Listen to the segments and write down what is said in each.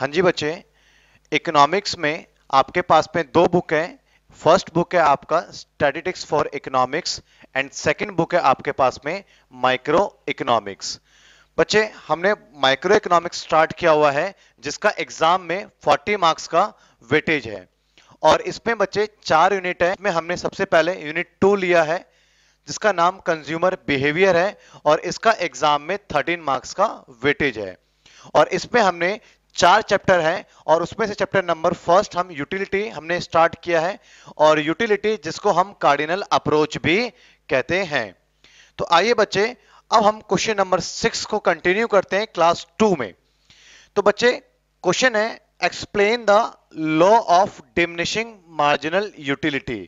हाँ जी बच्चे इकोनॉमिक्स में आपके पास में दो बुक है फर्स्ट बुक है आपका statistics for economics and second book है आपके पास में माइक्रो इकोनॉमिक्स बच्चे हमने माइक्रो इकोनॉमिक्स स्टार्ट किया हुआ है जिसका एग्जाम में 40 मार्क्स का वेटेज है और इसमें बच्चे चार यूनिट है इसमें हमने सबसे पहले यूनिट टू लिया है जिसका नाम कंज्यूमर बिहेवियर है और इसका एग्जाम में 13 मार्क्स का वेटेज है और इसमें हमने चार चैप्टर हैं और उसमें से चैप्टर नंबर फर्स्ट हम यूटिलिटी हमने स्टार्ट किया है और यूटिलिटी जिसको हम कार्डिनल अप्रोच भी कहते हैं तो आइए बच्चे अब हम क्वेश्चन नंबर सिक्स को कंटिन्यू करते हैं क्लास टू में तो बच्चे क्वेश्चन है explain the law of diminishing marginal utility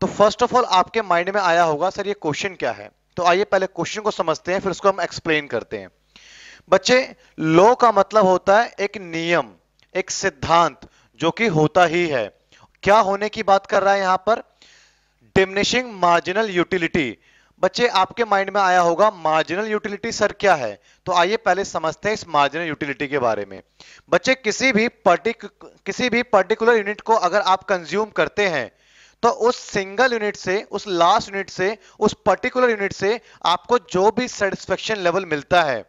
तो फर्स्ट ऑफ ऑल आपके माइंड में आया होगा सर ये क्वेश्चन क्या है तो आइए पहले क्वेश्चन को समझते हैं फिर उसको हम एक्सप्लेन करते हैं बच्चे लॉ का मतलब होता है एक नियम एक सिद्धांत जो कि होता ही है क्या होने की बात कर रहा है यहां पर डिमिनिशिंग मार्जिनल यूटिलिटी बच्चे आपके माइंड में आया होगा मार्जिनल यूटिलिटी सर क्या है तो आइए पहले समझते हैं इस मार्जिनल यूटिलिटी के बारे में बच्चे किसी भी पर्टिक किसी भी पर्टिकुलर यूनिट को अगर आप कंज्यूम करते हैं तो उस सिंगल यूनिट से उस लास्ट यूनिट से उस पर्टिकुलर यूनिट से आपको जो भी सेटिस्फेक्शन लेवल मिलता है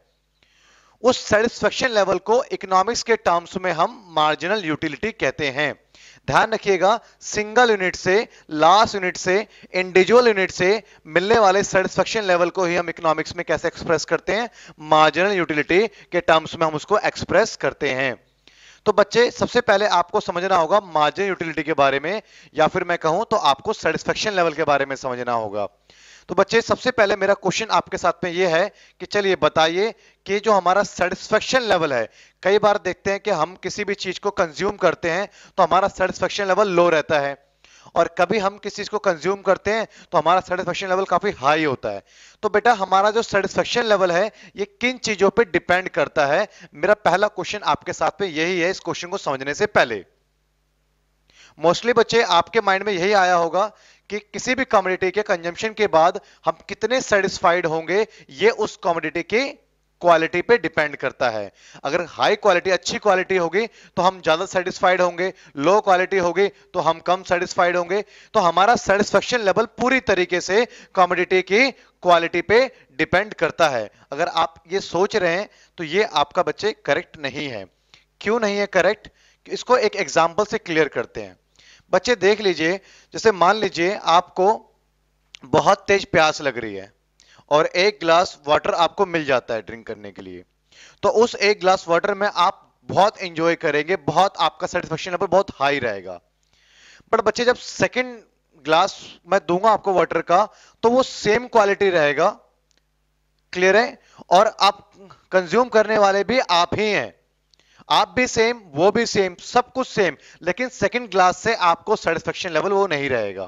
उस सेटिस्फेक्शन लेवल को इकोनॉमिक्स के टर्म्स में हम मार्जिनल यूटिलिटी कहते हैं ध्यान रखिएगा सिंगल यूनिट से लास्ट यूनिट से इंडिविजुअल यूनिट से मिलने वाले सेटिस्फेक्शन लेवल को ही हम इकोनॉमिक्स में कैसे एक्सप्रेस करते हैं मार्जिनल यूटिलिटी के टर्म्स में हम उसको एक्सप्रेस करते हैं तो बच्चे सबसे पहले आपको समझना होगा मार्जिनल यूटिलिटी के बारे में या फिर मैं कहूं तो आपको सेटिस्फेक्शन लेवल के बारे में समझना होगा तो बच्चे सबसे पहले मेरा क्वेश्चन आपके साथ में ये है कि चलिए बताइए कि जो हमारा सेटिस्फेक्शन लेवल है कई बार देखते हैं कि हम किसी भी चीज को कंज्यूम करते हैं तो हमारा सेटिस्फेक्शन लेवल लो रहता है और कभी हम किसी चीज को कंज्यूम करते हैं तो हमारा सेटिस्फेक्शन लेवल काफी हाई होता है तो बेटा हमारा जो सेटिस्फेक्शन लेवल है ये किन चीजों पे डिपेंड करता है मेरा पहला क्वेश्चन आपके साथ में यही है इस क्वेश्चन को समझने से पहले मोस्टली बच्चे आपके माइंड में यही आया होगा कि किसी भी कॉमोडिटी के कंजम्पशन के बाद हम कितने सेटिस्फाइड होंगे ये उस कॉमोडिटी की क्वालिटी पे डिपेंड करता है अगर हाई क्वालिटी अच्छी क्वालिटी होगी तो हम ज़्यादा सेटिस्फाइड होंगे लो क्वालिटी होगी तो हम कम सेटिस्फाइड होंगे तो हमारा सेटिस्फेक्शन लेवल पूरी तरीके से कॉमोडिटी की क्वालिटी पे डिपेंड करता है अगर आप ये सोच रहे हैं तो ये आपका बच्चे करेक्ट नहीं है क्यों नहीं है करेक्ट इसको एक एग्जाम्पल से क्लियर करते हैं बच्चे देख लीजिए जैसे मान लीजिए आपको बहुत तेज प्यास लग रही है और एक ग्लास वाटर आपको मिल जाता है ड्रिंक करने के लिए तो उस एक ग्लास वाटर में आप बहुत एंजॉय करेंगे बहुत आपका सेटिस्फेक्शन लेवल बहुत हाई रहेगा बट बच्चे जब सेकंड ग्लास मैं दूंगा आपको वाटर का तो वो सेम क्वालिटी रहेगा क्लियर है और आप कंज्यूम करने वाले भी आप ही हैं आप भी सेम वो भी सेम सब कुछ सेम लेकिन सेकंड क्लास से आपको सेटिस्फेक्शन लेवल वो नहीं रहेगा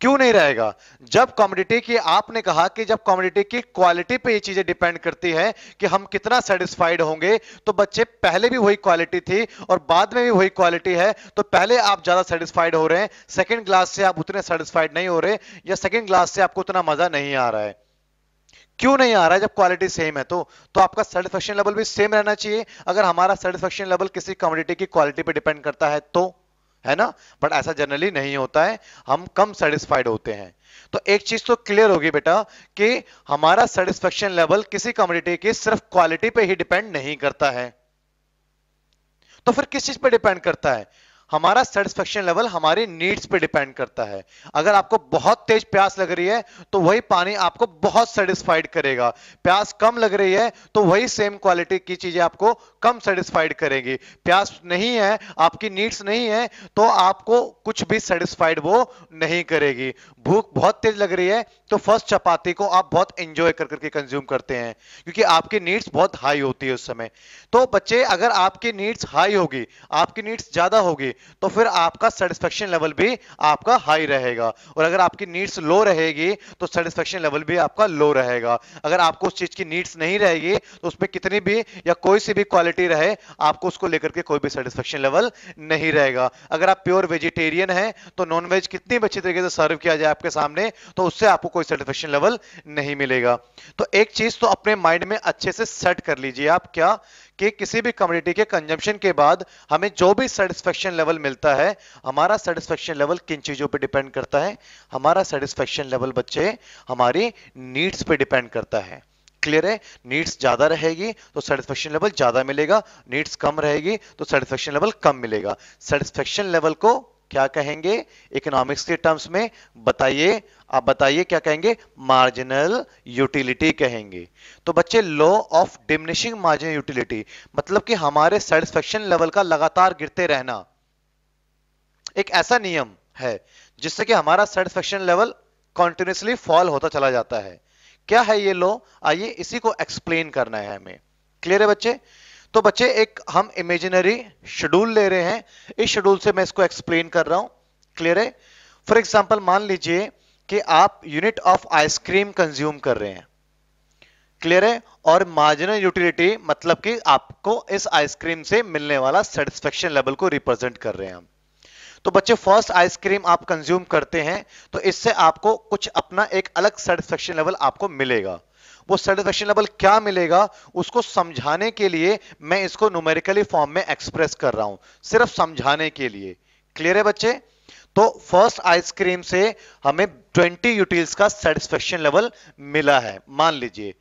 क्यों नहीं रहेगा जब कॉमोडिटी की आपने कहा कि जब कॉमोडिटी की क्वालिटी पे ये चीजें डिपेंड करती है कि हम कितना सेटिस्फाइड होंगे तो बच्चे पहले भी वही क्वालिटी थी और बाद में भी वही क्वालिटी है तो पहले आप ज्यादा सेटिस्फाइड हो रहे हैं सेकेंड क्लास से आप उतने सेटिस्फाइड नहीं हो रहे या सेकेंड क्लास से आपको उतना मजा नहीं आ रहा है क्यों नहीं आ रहा है जब क्वालिटी सेम है तो तो आपका सेटिस्फेक्शन लेवल भी सेम रहना चाहिए अगर हमारा सेटिस्फेक्शन लेवल किसी कम्युनिटी की क्वालिटी पे डिपेंड करता है तो है ना बट ऐसा जनरली नहीं होता है हम कम सेटिस्फाइड होते हैं तो एक चीज तो क्लियर होगी बेटा कि हमारा सेटिस्फेक्शन लेवल किसी कम्युनिटी की सिर्फ क्वालिटी पे ही डिपेंड नहीं करता है तो फिर किस चीज पे डिपेंड करता है हमारा सेटिस्फेक्शन लेवल हमारे नीड्स पे डिपेंड करता है अगर आपको बहुत तेज प्यास लग रही है तो वही पानी आपको बहुत सेटिस्फाइड करेगा प्यास कम लग रही है तो वही सेम क्वालिटी की चीजें आपको कम सेटिस्फाइड करेगी प्यास नहीं है आपकी नीड्स नहीं है तो आपको कुछ भी सेटिस्फाइड वो नहीं करेगी भूख बहुत तेज लग रही है तो फर्स्ट चपाती को आप बहुत एंजॉय कर करके कंज्यूम करते हैं क्योंकि आपकी नीड्स बहुत हाई होती है उस समय तो बच्चे अगर आपकी नीड्स हाई होगी आपकी नीड्स ज्यादा होगी तो फिर आपका सेटिस्फेक्शन लेवल भी आपका हाई रहेगा और अगर आपकी नीड्स लो रहेगी तो सेटिस्फेक्शन लेवल भी आपका लो रहेगा अगर आपको उस चीज की नीड्स नहीं रहेगी तो उसमें कितनी भी या कोई सी भी क्वालिटी रहे आपको उसको लेकर के कोई भी सेटिस्फेक्शन लेवल नहीं रहेगा अगर आप प्योर वेजिटेरियन है तो नॉन वेज कितनी अच्छी तरीके से सर्व किया जाए आपके सामने तो उससे आपको कोई सेटिस्फेक्शन लेवल नहीं मिलेगा तो एक चीज तो अपने माइंड में अच्छे से सेट कर लीजिए आप क्या कि किसी भी कम्युनिटी के कंजम्पशन के बाद हमें जो भी सेटिस्फेक्शन लेवल मिलता है हमारा सेटिस्फेक्शन लेवल किन चीज़ों पे डिपेंड करता है हमारा सेटिस्फेक्शन लेवल बच्चे हमारी नीड्स पे डिपेंड करता है क्लियर है नीड्स ज़्यादा रहेगी तो सेटिस्फेक्शन लेवल ज़्यादा मिलेगा नीड्स कम रहेगी तो सेटिस्फेक्शन लेवल कम मिलेगा सेटिस्फेक्शन लेवल को क्या कहेंगे इकोनॉमिक्स के टर्म्स में बताइए आप बताइए क्या कहेंगे मार्जिनल यूटिलिटी कहेंगे तो बच्चे law of diminishing marginal utility मतलब कि हमारे सेटिस्फेक्शन लेवल का लगातार गिरते रहना एक ऐसा नियम है जिससे कि हमारा सेटिस्फेक्शन लेवल कॉन्टिन्यूसली फॉल होता चला जाता है क्या है ये लो आइए इसी को एक्सप्लेन करना है हमें क्लियर है बच्चे तो बच्चे एक हम इमेजिनरी शेड्यूल ले रहे हैं इस शेड्यूल से मैं इसको एक्सप्लेन कर रहा हूं क्लियर है फॉर एग्जाम्पल मान लीजिए कि आप यूनिट ऑफ आइसक्रीम कंज्यूम कर रहे हैं क्लियर है और मार्जिनल यूटिलिटी मतलब कि आपको इस आइसक्रीम से मिलने वाला सेटिस्फेक्शन लेवल को रिप्रेजेंट कर रहे हैं हम तो बच्चे फर्स्ट आइसक्रीम आप कंज्यूम करते हैं तो इससे आपको कुछ अपना एक अलग सेटिस्फेक्शन लेवल आपको मिलेगा वो सेटिस्फेक्शन लेवल क्या मिलेगा उसको समझाने के लिए मैं इसको न्यूमेरिकली फॉर्म में एक्सप्रेस कर रहा हूं सिर्फ समझाने के लिए क्लियर है बच्चे तो फर्स्ट आइसक्रीम से हमें 20 यूटिल्स का सेटिस्फेक्शन लेवल मिला है मान लीजिए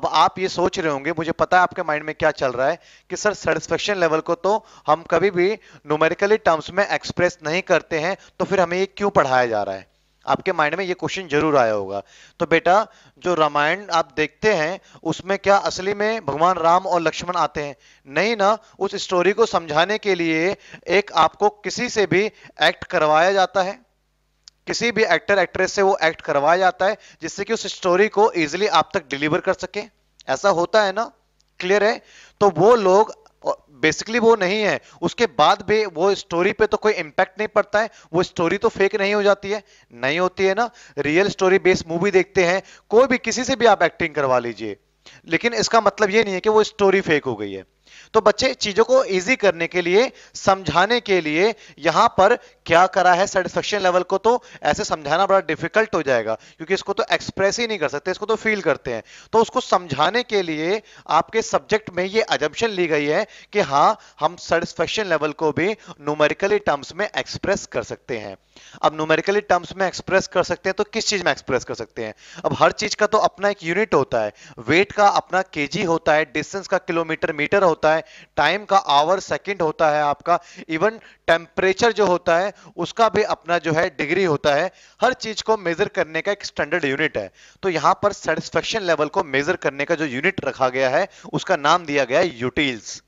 अब आप ये सोच रहे होंगे मुझे पता है आपके माइंड में क्या चल रहा है कि सर सेटिस्फेक्शन लेवल को तो हम कभी भी न्यूमेरिकली टर्म्स में एक्सप्रेस नहीं करते हैं तो फिर हमें ये क्यों पढ़ाया जा रहा है आपके माइंड में ये क्वेश्चन जरूर आया होगा तो बेटा जो रामायण आप देखते हैं उसमें क्या असली में भगवान राम और लक्ष्मण आते हैं नहीं ना उस स्टोरी को समझाने के लिए एक आपको किसी से भी एक्ट करवाया जाता है किसी भी एक्टर एक्ट्रेस से वो एक्ट करवाया जाता है जिससे कि उस स्टोरी को इजिली आप तक डिलीवर कर सके ऐसा होता है ना क्लियर है तो वो लोग बेसिकली वो नहीं है उसके बाद भी वो स्टोरी पे तो कोई इम्पैक्ट नहीं पड़ता है वो स्टोरी तो फेक नहीं हो जाती है नहीं होती है ना रियल स्टोरी बेस्ड मूवी देखते हैं कोई भी किसी से भी आप एक्टिंग करवा लीजिए लेकिन इसका मतलब ये नहीं है कि वो स्टोरी फेक हो गई है तो बच्चे चीजों को इजी करने के लिए समझाने के लिए यहां पर क्या करा है सेटिस्फेक्शन लेवल को तो ऐसे समझाना बड़ा डिफिकल्ट हो जाएगा क्योंकि इसको तो एक्सप्रेस ही नहीं कर सकते इसको तो फील करते हैं तो उसको समझाने के लिए आपके सब्जेक्ट में ये अजम्पन ली गई है कि हाँ हम सेटिस्फेक्शन लेवल को भी न्यूमेरिकली टर्म्स में एक्सप्रेस कर सकते हैं अब न्यूमेरिकली टर्म्स में एक्सप्रेस कर सकते हैं तो किस चीज में एक्सप्रेस कर सकते हैं अब हर चीज का तो अपना एक यूनिट होता है वेट का अपना के होता है डिस्टेंस का किलोमीटर मीटर होता है होता है टाइम का आवर सेकंड होता है आपका इवन टेम्परेचर जो होता है उसका भी अपना जो है डिग्री होता है हर चीज को मेजर करने का एक स्टैंडर्ड यूनिट है तो यहां पर सेटिस्फेक्शन लेवल को मेजर करने का जो यूनिट रखा गया है उसका नाम दिया गया है यूटील्स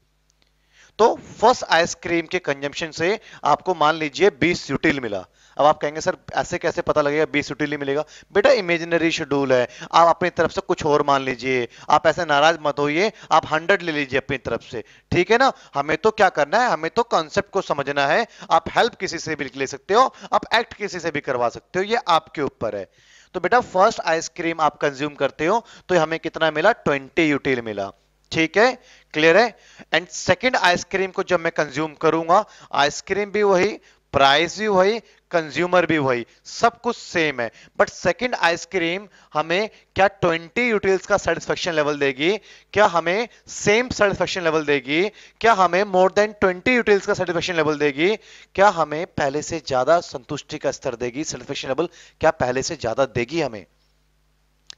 तो फर्स्ट आइसक्रीम के कंजम्पशन से आपको मान लीजिए 20 यूटिल मिला अब आप कहेंगे सर ऐसे कैसे पता लगेगा बीस यूटिली मिलेगा बेटा इमेजिनरी शेड्यूल है आप अपनी तरफ से कुछ और मान लीजिए आप ऐसे नाराज मत होइए आप हंड्रेड ले लीजिए अपनी तरफ से ठीक है ना हमें तो क्या करना है हमें तो कॉन्सेप्ट को समझना है आप हेल्प किसी से भी ले सकते हो आप एक्ट किसी से भी करवा सकते हो ये आपके ऊपर है तो बेटा फर्स्ट आइसक्रीम आप कंज्यूम करते हो तो हमें कितना मिला ट्वेंटी यूटिल मिला ठीक है क्लियर है एंड सेकेंड आइसक्रीम को जब मैं कंज्यूम करूंगा आइसक्रीम भी वही प्राइस भी वही कंज्यूमर भी वही सब कुछ सेम है बट सेकंड आइसक्रीम हमें क्या 20 यूटिल्स का सेटिस्फेक्शन लेवल देगी क्या हमें सेम सेटिस्फेक्शन लेवल देगी क्या हमें मोर देन 20 यूटिल्स का सेटिस्फेक्शन लेवल देगी क्या हमें पहले से ज्यादा संतुष्टि का स्तर देगी सेटिस्फेक्शन लेवल क्या पहले से ज्यादा देगी हमें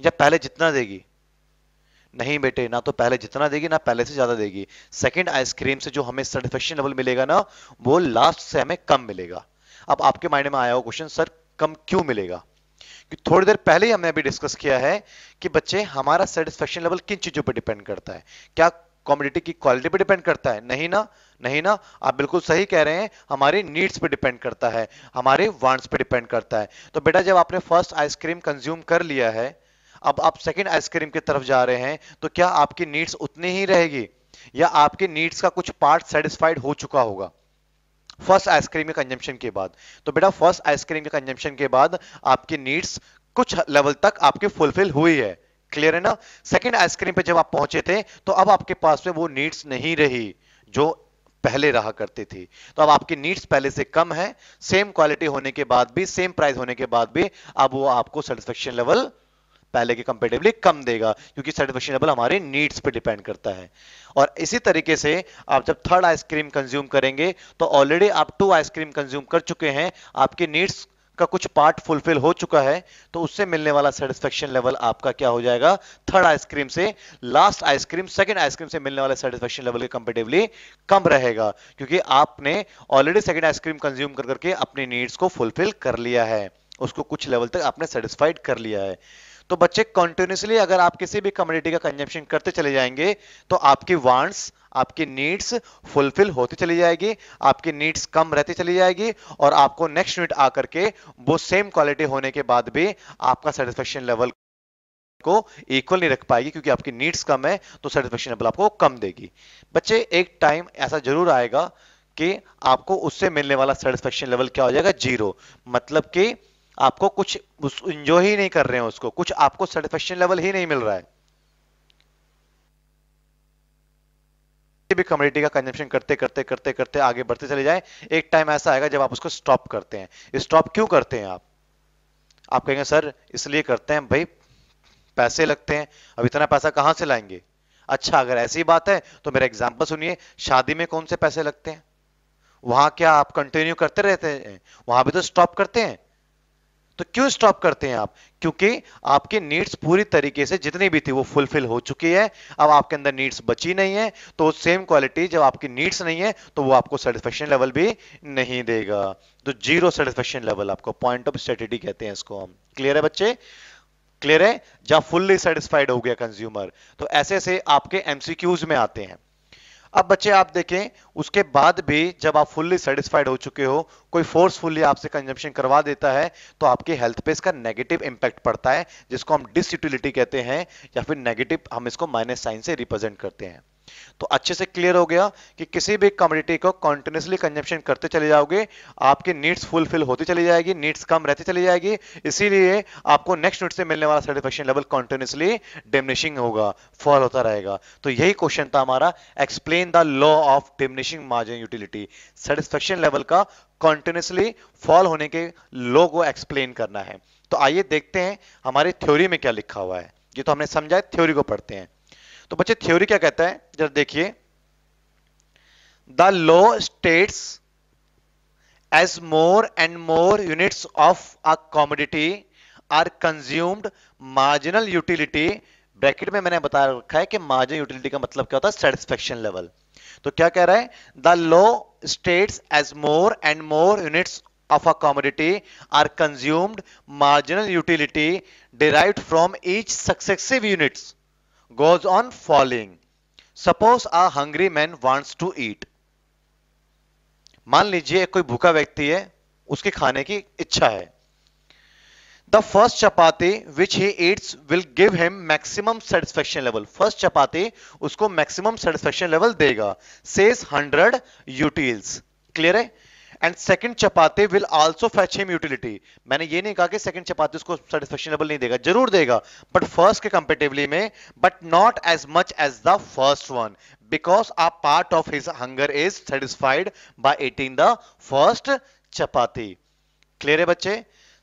या पहले जितना देगी नहीं बेटे ना तो पहले जितना देगी ना पहले से ज्यादा देगी सेकंड आइसक्रीम से जो हमें सेटिस्फेक्शन लेवल मिलेगा ना वो लास्ट से हमें कम मिलेगा अब आपके माइंड में आया हो क्वेश्चन सर कम क्यों मिलेगा कि थोड़ी देर पहले ही हमने अभी डिस्कस किया है कि बच्चे हमारा सेटिस्फेक्शन लेवल किन चीजों पर डिपेंड करता है क्या कॉमोडिटी की क्वालिटी पर डिपेंड करता है नहीं ना नहीं ना आप बिल्कुल सही कह रहे हैं हमारे नीड्स पे डिपेंड करता है हमारे वांट्स पे डिपेंड करता है तो बेटा जब आपने फर्स्ट आइसक्रीम कंज्यूम कर लिया है अब आप सेकेंड आइसक्रीम की तरफ जा रहे हैं तो क्या आपकी नीड्स उतनी ही रहेगी या आपके नीड्स का कुछ पार्ट सेटिस्फाइड हो चुका होगा फर्स्ट आइसक्रीम के कंजम्पशन के बाद तो बेटा फर्स्ट आइसक्रीम के कंजम्पशन के बाद आपकी नीड्स कुछ लेवल तक आपकी फुलफिल हुई है क्लियर है ना सेकेंड आइसक्रीम पे जब आप पहुंचे थे तो अब आपके पास में वो नीड्स नहीं रही जो पहले रहा करती थी तो अब आपकी नीड्स पहले से कम है सेम क्वालिटी होने के बाद भी सेम प्राइस होने के बाद भी अब वो आपको सेटिस्फेक्शन लेवल पहले के कंपेटिवली कम देगा क्योंकि सेटिस्फेक्शन लेवल हमारे नीड्स पे डिपेंड करता है और इसी तरीके से आप जब थर्ड आइसक्रीम कंज्यूम करेंगे तो ऑलरेडी आप टू आइसक्रीम कंज्यूम कर चुके हैं आपके नीड्स का कुछ पार्ट फुलफिल हो चुका है तो उससे मिलने वाला सेटिस्फेक्शन लेवल आपका क्या हो जाएगा थर्ड आइसक्रीम से लास्ट आइसक्रीम सेकंड आइसक्रीम से मिलने वाला सेटिस्फेक्शन लेवल के कंपेटिवली कम रहेगा क्योंकि आपने ऑलरेडी सेकंड आइसक्रीम कंज्यूम कर करके अपनी नीड्स को फुलफिल कर लिया है उसको कुछ लेवल तक आपने सेटिस्फाइड कर लिया है तो बच्चे कंटिन्यूसली अगर आप किसी भी कम्युनिटी का कंजप्शन करते चले जाएंगे तो आपकी वांट्स आपकी नीड्स फुलफिल होती चली जाएगी आपकी नीड्स कम रहती चली जाएगी और आपको नेक्स्ट यूनिट आकर के वो सेम क्वालिटी होने के बाद भी आपका सेटिस्फेक्शन लेवल को इक्वल नहीं रख पाएगी क्योंकि आपकी नीड्स कम है तो सेटिस्फेक्शन लेवल आपको कम देगी बच्चे एक टाइम ऐसा जरूर आएगा कि आपको उससे मिलने वाला सेटिस्फेक्शन लेवल क्या हो जाएगा जीरो मतलब कि आपको कुछ इंजॉय ही नहीं कर रहे हैं उसको कुछ आपको सेटिस्फेक्शन लेवल ही नहीं मिल रहा है भी कम्युनिटी का कंजम्पशन करते करते करते करते आगे बढ़ते चले जाएं एक टाइम ऐसा आएगा जब आप उसको स्टॉप करते हैं स्टॉप क्यों करते हैं आप आप कहेंगे सर इसलिए करते हैं भाई पैसे लगते हैं अब इतना पैसा कहां से लाएंगे अच्छा अगर ऐसी बात है तो मेरा एग्जाम्पल सुनिए शादी में कौन से पैसे लगते हैं वहां क्या आप कंटिन्यू करते रहते हैं वहां भी तो स्टॉप करते हैं तो क्यों स्टॉप करते हैं आप क्योंकि आपके नीड्स पूरी तरीके से जितनी भी थी वो फुलफिल हो चुकी है अब आपके अंदर नीड्स बची नहीं है तो सेम क्वालिटी जब आपकी नीड्स नहीं है तो वो आपको सेटिस्फेक्शन लेवल भी नहीं देगा तो जीरो सेटिस्फेक्शन लेवल आपको पॉइंट ऑफ स्ट्रेटेडी कहते हैं इसको हम क्लियर है बच्चे क्लियर है जहां फुल्ली सेटिस्फाइड हो गया कंज्यूमर तो ऐसे ऐसे आपके एमसीक्यूज में आते हैं अब बच्चे आप देखें उसके बाद भी जब आप फुल्ली सेटिस्फाइड हो चुके हो कोई फोर्सफुली आपसे कंजम्पशन करवा देता है तो आपके हेल्थ पे इसका नेगेटिव इंपैक्ट पड़ता है जिसको हम डिसयूटिलिटी कहते हैं या फिर नेगेटिव हम इसको माइनस साइन से रिप्रेजेंट करते हैं तो अच्छे से क्लियर हो गया कि किसी भी कमोडिटी को कॉन्टिन्यूसली कंजप्शन करते चले जाओगे आपके नीड्स फुलफिल होती चली जाएगी नीड्स कम रहती चली जाएगी इसीलिए आपको नेक्स्ट नीड से मिलने वाला सेटिस्फेक्शन लेवल कॉन्टिन्यूसली डिमिनिशिंग होगा फॉल होता रहेगा तो यही क्वेश्चन था हमारा explain the law of diminishing margin utility satisfaction level का कॉन्टिन्यूसली फॉल होने के लॉ को एक्सप्लेन करना है तो आइए देखते हैं हमारी थ्योरी में क्या लिखा हुआ है ये तो हमने समझा थ्योरी को पढ़ते हैं तो बच्चे थ्योरी क्या कहता है जरा देखिए the law states as more and more units of a commodity are consumed marginal utility bracket में मैंने बता रखा है कि मार्जिनल यूटिलिटी का मतलब क्या होता है सेटिस्फेक्शन लेवल तो क्या कह रहा है the law states as more and more units of a commodity are consumed marginal utility derive from each successive units goes on falling. Suppose a hungry man wants to eat. मान लीजिए कोई भूखा व्यक्ति है उसके खाने की इच्छा है the first chapati which he eats will give him maximum satisfaction level first chapati उसको मैक्सिमम सेटिस्फेक्शन लेवल देगा सेज हंड्रेड यूटिल्स क्लियर है and second chapati will also fetch him utility मैंने ये नहीं कहा कि सेकंड चपाते उसको सेटिस्फेक्शनेबल नहीं देगा जरूर देगा बट फर्स्ट के कंपेटिवली में but not as much as the first one because a part of his hunger is satisfied by eating the first chapati clear है बच्चे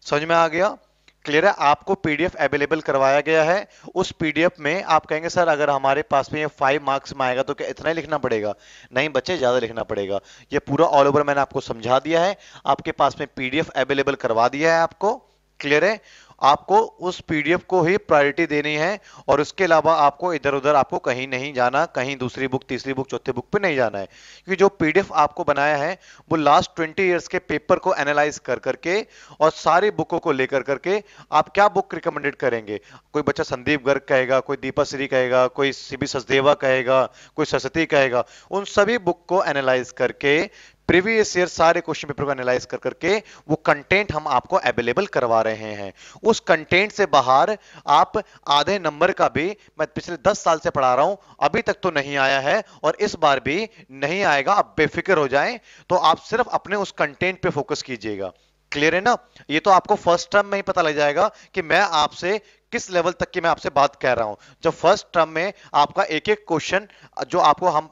समझ में आ गया क्लियर है आपको पीडीएफ अवेलेबल करवाया गया है उस पीडीएफ में आप कहेंगे सर अगर हमारे पास में ये फाइव मार्क्स में आएगा तो क्या इतना ही लिखना पड़ेगा नहीं बच्चे ज़्यादा लिखना पड़ेगा ये पूरा ऑल ओवर मैंने आपको समझा दिया है आपके पास में पीडीएफ अवेलेबल करवा दिया है आपको क्लियर है आपको उस पीडीएफ को ही प्रायोरिटी देनी है और उसके अलावा आपको इधर उधर आपको कहीं नहीं जाना कहीं दूसरी बुक तीसरी बुक चौथी बुक पे नहीं जाना है क्योंकि जो पीडीएफ आपको बनाया है वो लास्ट ट्वेंटी ईयर्स के पेपर को एनालाइज कर करके और सारी बुकों को लेकर करके आप क्या बुक रिकमेंडेड करेंगे कोई बच्चा संदीप गर्ग कहेगा कोई दीपा श्री कहेगा कोई सीबी सचदेवा कहेगा कोई सरस्वती कहेगा उन सभी बुक को एनालाइज करके प्रीवियस ईयर सारे क्वेश्चन पेपर को एनालाइज कर करके वो कंटेंट हम आपको अवेलेबल करवा रहे हैं उस कंटेंट से बाहर आप आधे नंबर का भी मैं पिछले 10 साल से पढ़ा रहा हूं अभी तक तो नहीं आया है और इस बार भी नहीं आएगा आप बेफिक्र हो जाएं तो आप सिर्फ अपने उस कंटेंट पे फोकस कीजिएगा क्लियर है ना ये तो आपको फर्स्ट टर्म में ही पता लग जाएगा कि मैं आपसे किस लेवल तक की मैं आपसे बात कह रहा हूं जब फर्स्ट टर्म में आपका एक एक क्वेश्चन जो आपको हम